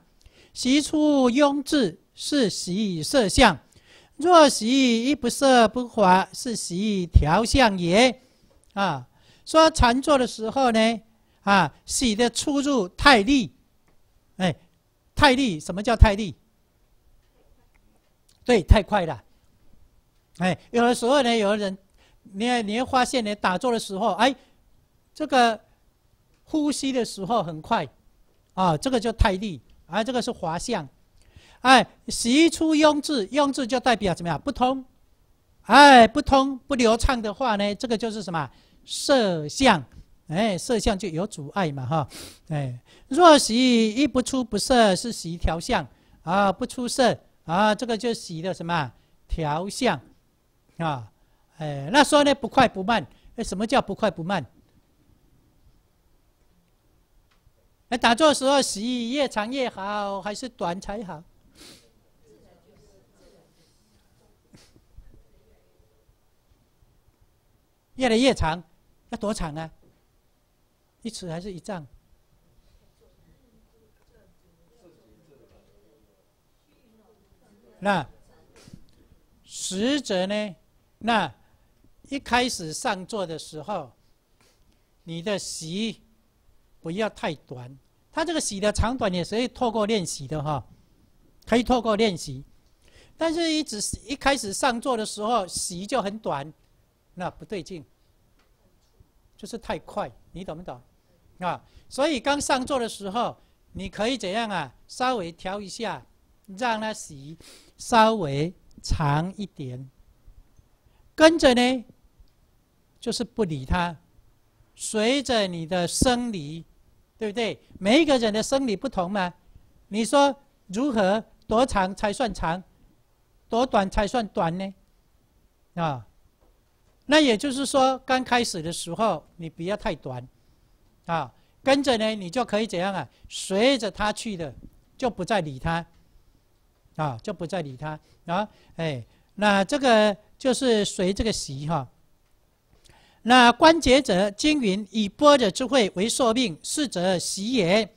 习出庸智是习色相，若习一不色不华是习调相也，啊。说禅坐的时候呢，啊，喜的出入太利，哎，太利什么叫太利？对，太快了。哎，有的时候呢，有的人，你看你会发现呢，打坐的时候，哎，这个呼吸的时候很快，啊，这个叫太利，而这个是滑向，哎，洗出壅滞，壅滞就代表怎么样不通，哎，不通不流畅的话呢，这个就是什么？色相，哎，色相就有阻碍嘛，哈，哎，若习一不出不色，是习调相啊，不出色啊，这个就习的什么调相啊，哎，那说呢不快不慢，哎，什么叫不快不慢？哎，打坐时候习越长越好，还是短才好？越来越长。那多长呢？一尺还是—一丈？那实则呢？那一开始上座的时候，你的席不要太短。他这个席的长短也是以透过练习的哈，可以透过练习。但是一直一开始上座的时候，席就很短，那不对劲。就是太快，你懂不懂？啊，所以刚上座的时候，你可以怎样啊？稍微调一下，让它洗稍微长一点。跟着呢，就是不理他，随着你的生理，对不对？每一个人的生理不同嘛。你说如何多长才算长，多短才算短呢？啊？那也就是说，刚开始的时候你不要太短，啊，跟着呢，你就可以怎样啊？随着他去的，就不再理他，啊，就不再理他啊！哎，那这个就是随这个习哈。那关节者，经云以波者智慧为寿命，是则习也。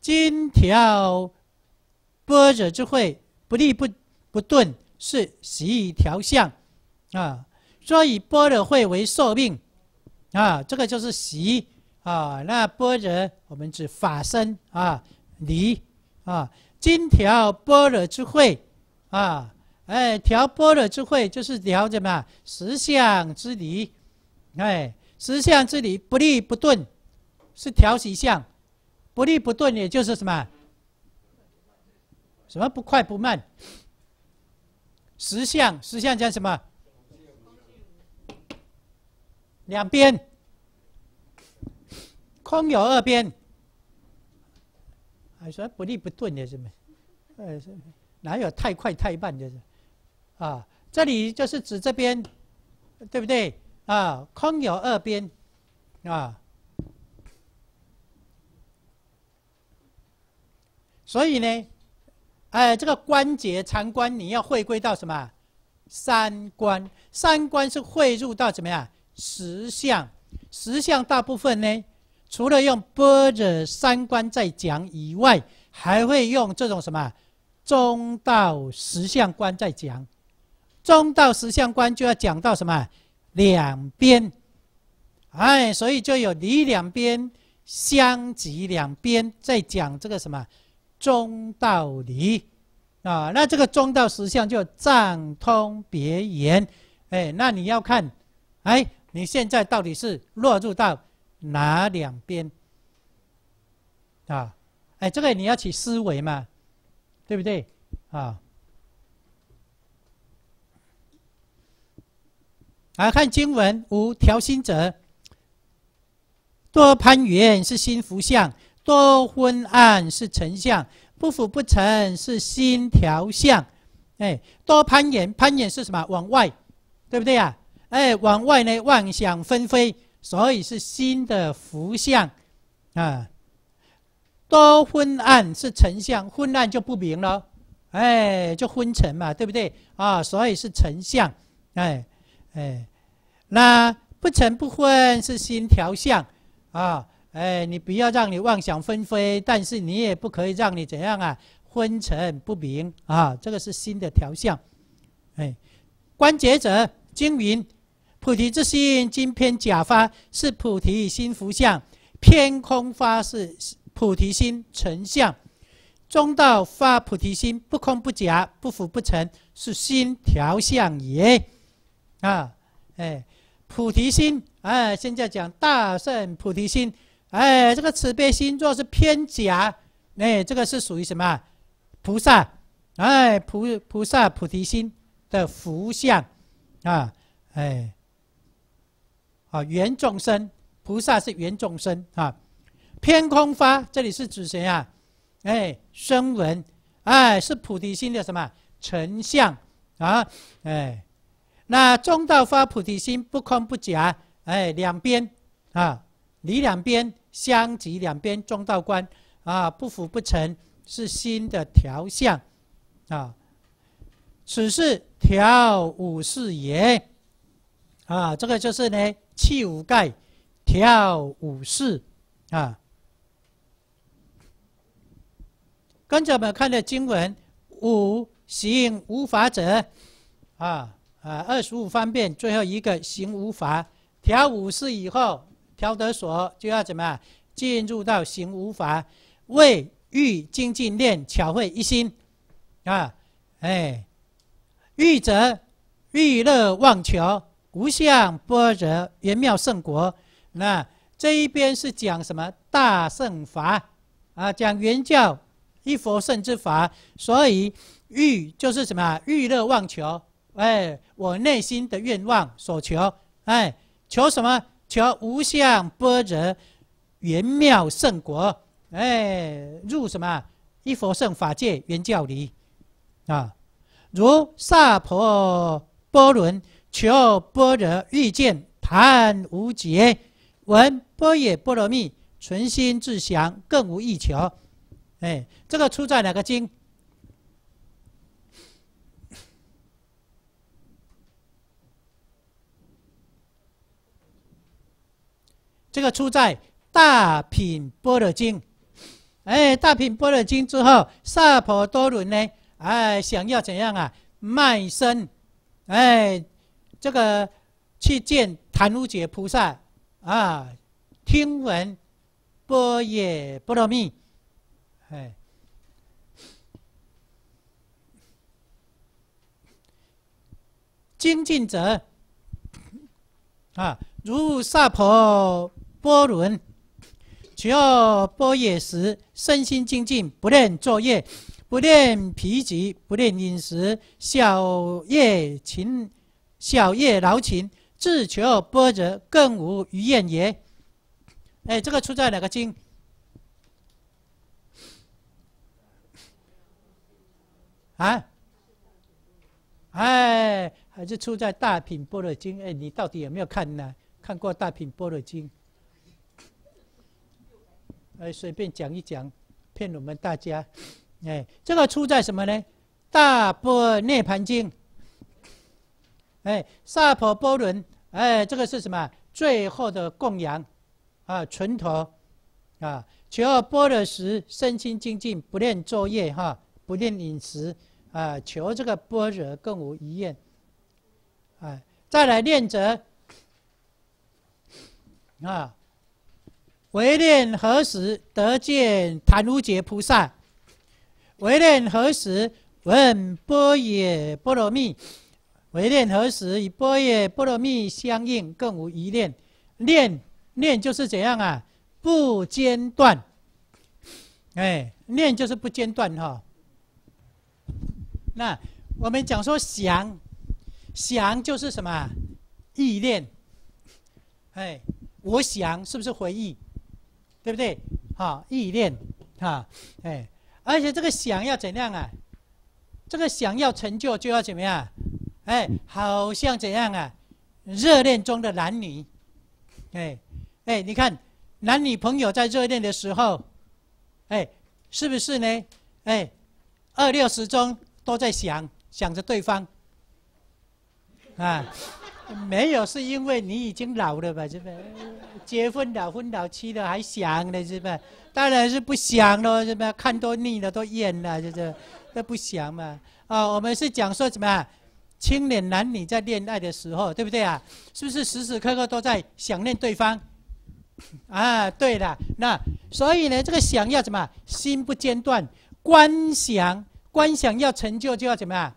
金条波者智慧，不利不不顿，是习以调相，啊。说以般若会为寿命，啊，这个就是习啊。那般若我们指法身啊，离啊，金调般若智慧啊，哎，调般若智慧就是调什么？十相之离，哎，十相之离不立不顿，是调习相，不立不顿也就是什么？什么不快不慢？十相十相讲什么？两边，空有二边，还说不立不顿的是吗？呃，是哪有太快太慢的是？啊，这里就是指这边，对不对？啊，空有二边，啊，所以呢，哎，这个关节长关你要回归到什么？三关，三关是汇入到怎么样？实相，实相大部分呢，除了用般若三观在讲以外，还会用这种什么中道实相观在讲。中道实相观就要讲到什么两边，哎，所以就有离两边、相即两边在讲这个什么中道离啊。那这个中道实相就藏通别言，哎，那你要看，哎。你现在到底是落入到哪两边？啊，哎，这个你要去思维嘛，对不对？啊，来看经文：无调心者，多攀缘是心福相；多昏暗是尘相；不腐不成是心调相。哎，多攀缘，攀缘是什么？往外，对不对呀？哎，往外呢妄想纷飞，所以是心的浮相，啊，多昏暗是成相，昏暗就不明了，哎，就昏沉嘛，对不对？啊，所以是成相，哎，哎，那不成不昏是心调相，啊，哎，你不要让你妄想纷飞，但是你也不可以让你怎样啊，昏沉不明啊，这个是心的调相，哎，关节者精明。菩提之心，金偏假发是菩提心福相；偏空发是菩提心成相。中道发菩提心，不空不假，不浮不成，是心调相也。啊，哎，菩提心，哎，现在讲大圣菩提心，哎，这个慈悲心若是偏假，哎，这个是属于什么？菩萨，哎，菩菩萨菩提心的福相，啊，哎。啊，原众生菩萨是原众生啊，偏空发，这里是指谁啊？哎，声闻，哎，是菩提心的什么成相啊？哎，那中道发菩提心，不空不假，哎，两边啊，离两边，相即两边中道观啊，不浮不沉，是心的调相啊。此是调五事也啊，这个就是呢。气五盖，调五事，啊！跟着我们看了经文，五行无法者，啊啊！二十五方便最后一个行无法，调五事以后，调得所就要怎么进入到行无法，为欲精进练巧会一心，啊哎，欲则欲乐忘求。无相般若圆妙圣果，那这一边是讲什么大圣法，啊，讲圆教一佛圣之法。所以欲就是什么欲乐妄求，哎，我内心的愿望所求，哎，求什么？求无相般若圆妙圣果，哎，入什么一佛圣法界圆教里啊，如萨婆波轮。求般若欲见盘无劫，闻波野波罗蜜存心自降，更无欲求。哎，这个出在哪个经？这个出在《大品波罗经》。哎，《大品波罗经》之后，萨婆多伦呢？哎，想要怎样啊？卖身，哎。这个去见檀如杰菩萨，啊，听闻波耶波罗蜜，哎，精进者，啊，如萨婆波轮，只要波野时，身心精进，不念作业，不念皮极，不念饮食，晓夜勤。晓夜劳勤，自求波折，更无余怨也。哎，这个出在哪个经？啊？哎，还是出在《大品般若经》？哎，你到底有没有看呢？看过《大品般若经》？哎，随便讲一讲，骗我们大家。哎，这个出在什么呢？《大波涅盘经》。哎，萨婆波伦，哎，这个是什么？最后的供养，啊，纯陀，啊，求波若时，身心清净，不念作业，哈，不念饮食，啊，求这个波若更无一愿，啊，再来念者，啊，唯念何时得见檀如杰菩萨？唯念何时闻波耶波罗蜜？回念何时与波耶波罗蜜相应？更无一念，念念就是怎样啊？不间断。哎，念就是不间断哈。那我们讲说想，想就是什么？意念。哎，我想是不是回忆？对不对？哈，意念哈，哎，而且这个想要怎样啊？这个想要成就，就要怎么样？哎，好像怎样啊？热恋中的男女，哎哎，你看男女朋友在热恋的时候，哎，是不是呢？哎，二六十钟都在想想着对方啊？没有，是因为你已经老了吧？这个结婚老婚老妻的还想呢？这吧？当然是不想喽？是吧？看多腻了，多厌了，就是都不想嘛。啊，我们是讲说什么？青年男女在恋爱的时候，对不对啊？是不是时时刻刻都在想念对方？(coughs) 啊，对的。那所以呢，这个想要什么？心不间断，观想，观想要成就就要怎么样？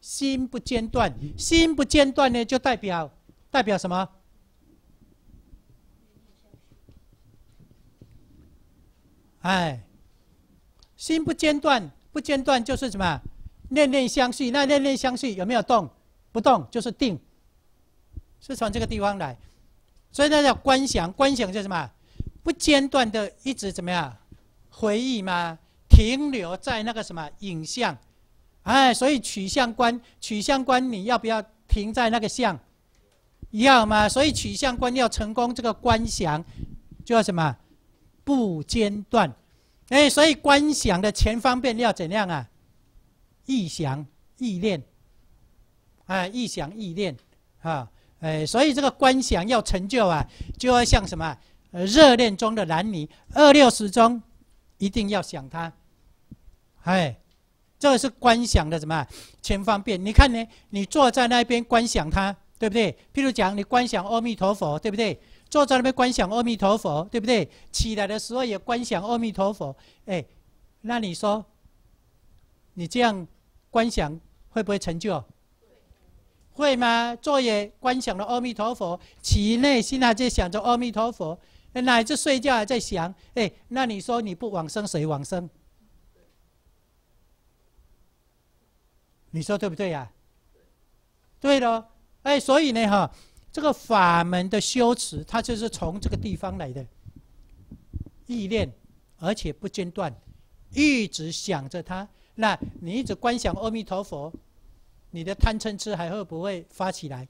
心不间断，心不间断呢，就代表代表什么？哎，心不间断，不间断就是什么？念念相续，那念念相续有没有动？不动就是定，是从这个地方来，所以那叫观想。观想是什么？不间断的一直怎么样？回忆嘛，停留在那个什么影像。哎，所以取向观，取向观你要不要停在那个相？要嘛，所以取向观要成功，这个观想就要什么？不间断。哎，所以观想的前方便要怎样啊？意想意念，哎，意想意念，啊，哎，所以这个观想要成就啊，就要像什么，热恋中的男女二六时中，一定要想他，哎，这是观想的什么？千方便。你看呢？你坐在那边观想他，对不对？譬如讲，你观想阿弥陀佛，对不对？坐在那边观想阿弥陀佛，对不对？起来的时候也观想阿弥陀佛，哎，那你说，你这样？观想会不会成就会吗？作业观想了阿弥陀佛，其内心啊在想着阿弥陀佛，乃至睡觉在想，哎，那你说你不往生谁往生？你说对不对呀？对喽，哎，所以呢哈，这个法门的修持，它就是从这个地方来的，意念，而且不间断，一直想着它。那你一直观想阿弥陀佛，你的贪嗔痴还会不会发起来？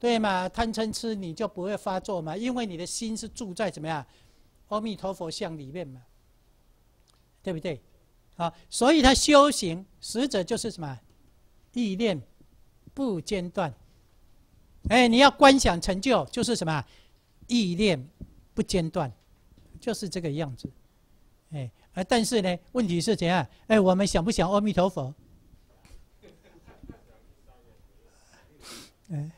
对嘛，贪嗔痴你就不会发作嘛，因为你的心是住在怎么样？阿弥陀佛像里面嘛，对不对？好，所以他修行实者就是什么？意念不间断。哎，你要观想成就，就是什么？意念不间断，就是这个样子。哎。哎，但是呢，问题是怎样？哎，我们想不想阿弥陀佛？哎，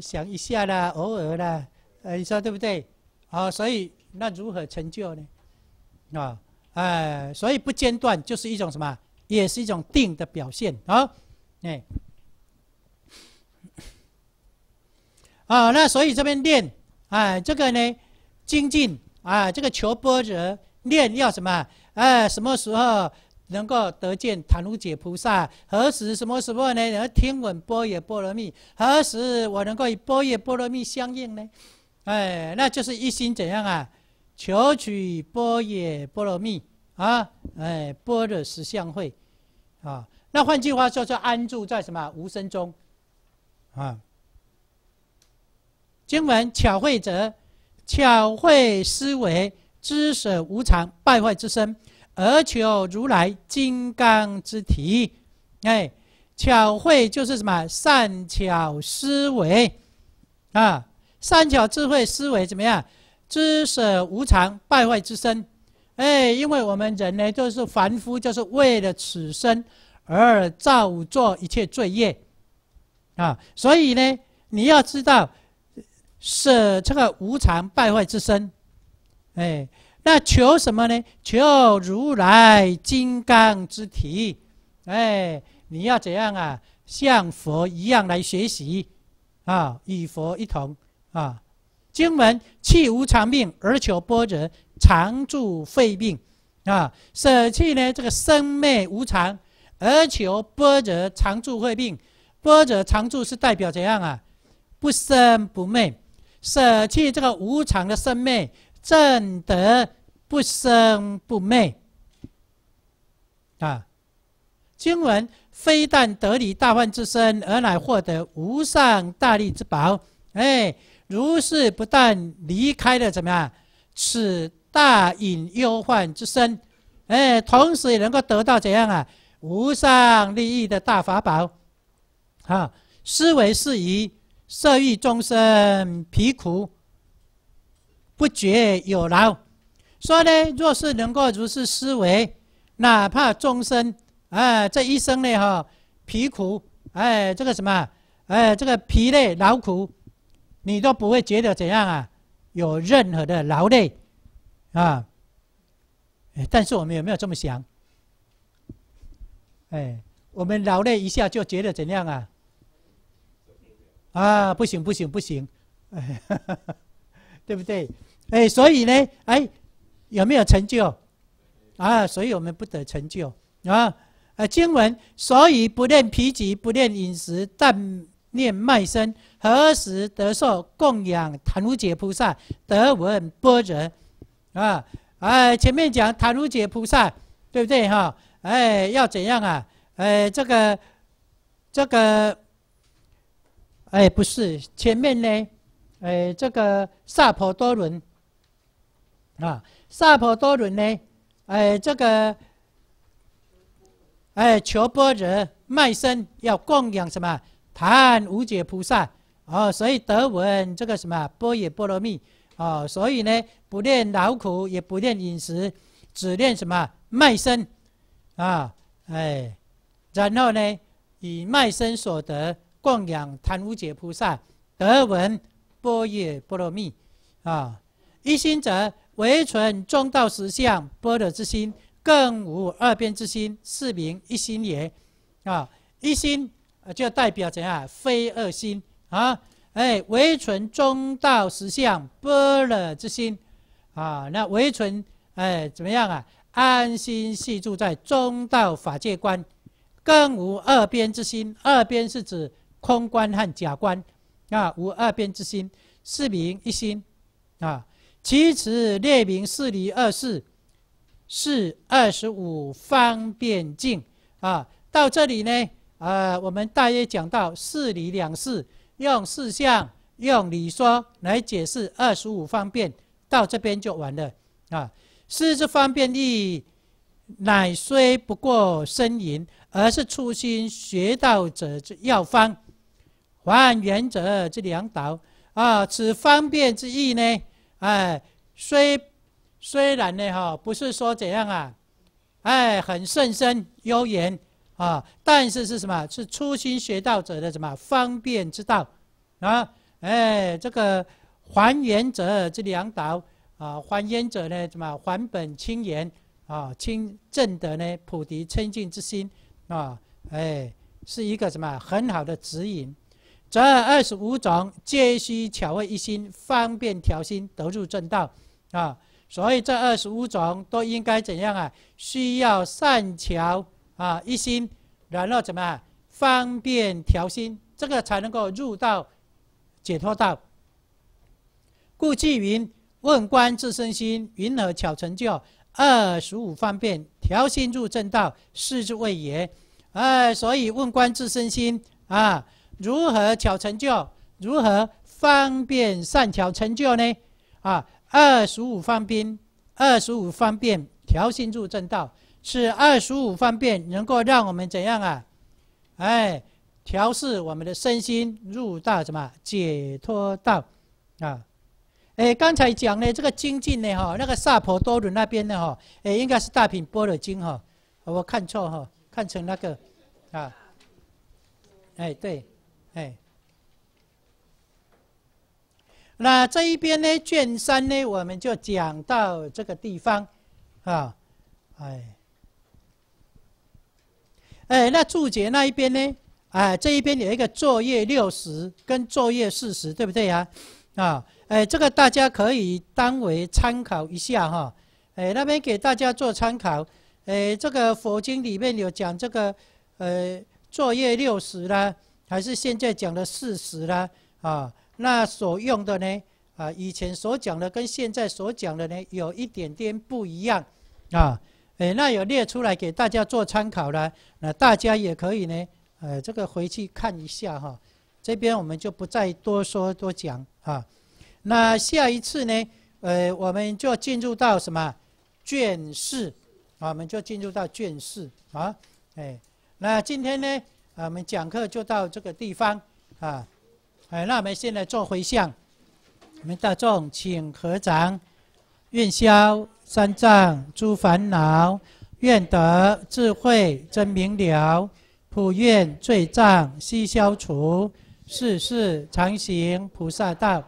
想一下啦，偶尔啦，呃，你说对不对？哦，所以那如何成就呢？啊，哎，所以不间断就是一种什么？也是一种定的表现。啊。哎，啊，那所以这边练，哎，这个呢，精进，哎，这个求波折。念要什么？哎，什么时候能够得见坦如解菩萨？何时什么时候呢？能听闻波耶波罗蜜，何时我能够与波耶波罗蜜相应呢？哎，那就是一心怎样啊？求取波耶波罗蜜啊！哎，波若实相会啊！那换句话说，就安住在什么无声中啊？经文巧会者，巧会思维。知舍无常败坏之身，而求如来金刚之体。哎，巧慧就是什么善巧思维啊？善巧智慧思维怎么样？知舍无常败坏之身，哎，因为我们人呢，就是凡夫，就是为了此生而造作一切罪业啊。所以呢，你要知道，舍这个无常败坏之身。哎，那求什么呢？求如来金刚之体。哎，你要怎样啊？像佛一样来学习，啊，与佛一同啊。经文：弃无常命而求波折，常住肺病。啊，舍弃呢这个生灭无常，而求波折常住肺病。波折常住是代表怎样啊？不生不灭，舍弃这个无常的生灭。正得不生不灭啊！经文非但得离大患之身，而乃获得无上大利之宝。哎，如是不但离开了怎么样？此大隐忧患之身，哎，同时也能够得到怎样啊？无上利益的大法宝。啊，思维适宜，色欲终生疲苦。不觉有劳，说呢，若是能够如是思维，哪怕终生，啊，这一生呢，哈，疲苦，哎，这个什么，哎，这个疲累劳苦，你都不会觉得怎样啊，有任何的劳累，啊，但是我们有没有这么想？哎，我们劳累一下就觉得怎样啊？啊，不行不行不行，哎，(laughs) 对不对？哎，所以呢，哎，有没有成就？啊，所以我们不得成就啊。啊，经文所以不念皮疾，不念饮食，但念卖身，何时得受供养？坦如解菩萨得闻般若啊！哎，前面讲坦如解菩萨，对不对哈？哎，要怎样啊？哎，这个，这个，哎，不是前面呢？哎，这个萨婆多伦。啊，萨婆多伦呢，哎，这个，哎，求波者卖身要供养什么？贪无解菩萨哦，所以得闻这个什么波耶波罗蜜哦，所以呢，不念劳苦，也不念饮食，只念什么卖身啊，哎，然后呢，以卖身所得供养贪无解菩萨，得闻波耶波罗蜜啊，一心者。唯存中道实相般若之心，更无二边之心，是名一心也。啊，一心就代表怎样？非二心啊。哎，唯存中道实相般若之心，啊，那唯存哎怎么样啊？安心系住在中道法界观，更无二边之心。二边是指空观和假观，啊，无二边之心，是名一心，啊。其次，列明四理二四，是二十五方便境。啊，到这里呢，呃，我们大约讲到四理两事，用四象，用理说来解释二十五方便，到这边就完了。啊，是这方便意，乃虽不过呻吟，而是初心学道者之要方，还原则之良道。啊，此方便之意呢？哎，虽虽然呢，哈，不是说怎样啊，哎，很慎深悠远啊，但是是什么？是初心学道者的什么方便之道啊？哎，这个还原者这两道啊，还原者呢，什么还本清源啊，清正德呢，普提清净之心啊，哎，是一个什么很好的指引。这二十五种皆需巧为一心方便调心得入正道，啊，所以这二十五种都应该怎样啊？需要善巧啊一心，然后怎么方便调心，这个才能够入到解脱道。故智云问观自身心云何巧成就二十五方便调心入正道是之谓也，哎，所以问观自身心啊。如何巧成就？如何方便善巧成就呢？啊，二十五方便，二十五方便调心入正道，是二十五方便能够让我们怎样啊？哎，调试我们的身心入道，怎么解脱道？啊，哎，刚才讲的这个精进呢，哈，那个萨婆多伦那边呢，哈，哎，应该是大品波罗经哈，我看错哈，看成那个，啊，哎，对。哎，那这一边呢？卷三呢？我们就讲到这个地方，啊，哎，哎，那注解那一边呢？啊，这一边有一个作业六十跟作业四十，对不对呀？啊，哎，这个大家可以当为参考一下哈。哎，那边给大家做参考。哎，这个佛经里面有讲这个，呃，作业六十呢。还是现在讲的事实啦，啊，那所用的呢，啊，以前所讲的跟现在所讲的呢有一点点不一样，啊，哎，那有列出来给大家做参考了，那大家也可以呢，呃，这个回去看一下哈，这边我们就不再多说多讲啊，那下一次呢，呃，我们就进入到什么卷四，啊，我们就进入到卷四啊，哎，那今天呢？啊，我们讲课就到这个地方啊！哎，那我们现在做回向，我们大众请合掌，愿消三障诸烦恼，愿得智慧真明了，普愿罪障悉消除，世世常行菩萨道。